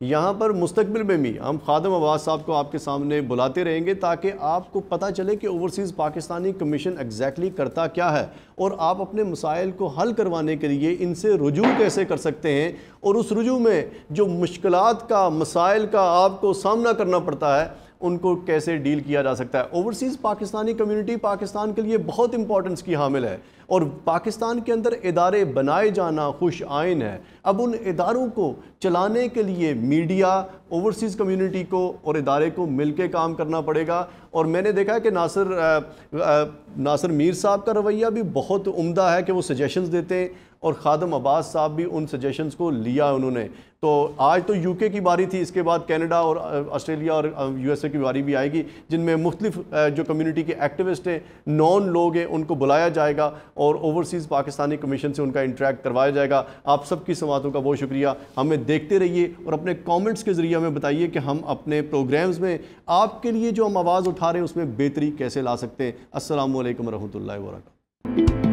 यहाँ पर मुस्तबिल में भी हम खादम आवाज़ साहब को आपके सामने बुलाते रहेंगे ताकि आपको पता चले कि ओवरसीज़ पाकिस्तानी कमीशन एग्जैक्टली करता क्या है और आप अपने मसाइल को हल करवाने के लिए इनसे रुजू कैसे कर सकते हैं और उस रुजू में जो मुश्किल का मसाइल का आपको सामना करना पड़ता है उनको कैसे डील किया जा सकता है ओवरसीज़ पाकिस्तानी कम्युनिटी पाकिस्तान के लिए बहुत इंपॉर्टेंस की हामिल है और पाकिस्तान के अंदर इदारे बनाए जाना खुश आयन है अब उन इदारों को चलाने के लिए मीडिया ओवरसीज़ कम्युनिटी को और इदारे को मिल के काम करना पड़ेगा और मैंने देखा है कि नासर आ, आ, नासर मीर साहब का रवैया भी बहुत उमदा है कि वो सजेशन देते हैं और खादम अब्बास साहब भी उन सजेशंस को लिया उन्होंने तो आज तो यूके की बारी थी इसके बाद कनाडा और ऑस्ट्रेलिया और यूएसए की बारी भी आएगी जिनमें मुख्तफ जो कम्युनिटी के एक्टिविस्ट हैं नॉन लोग हैं उनको बुलाया जाएगा और ओवरसीज़ पाकिस्तानी कमीशन से उनका इंटरेक्ट करवाया जाएगा आप सबकी समातों का बहुत शुक्रिया हमें देखते रहिए और अपने कॉमेंट्स के ज़रिए हमें बताइए कि हम अपने प्रोग्राम्स में आपके लिए जो हम आवाज़ उठा रहे हैं उसमें बेहतरी कैसे ला सकते हैं असल वरहमल वर्का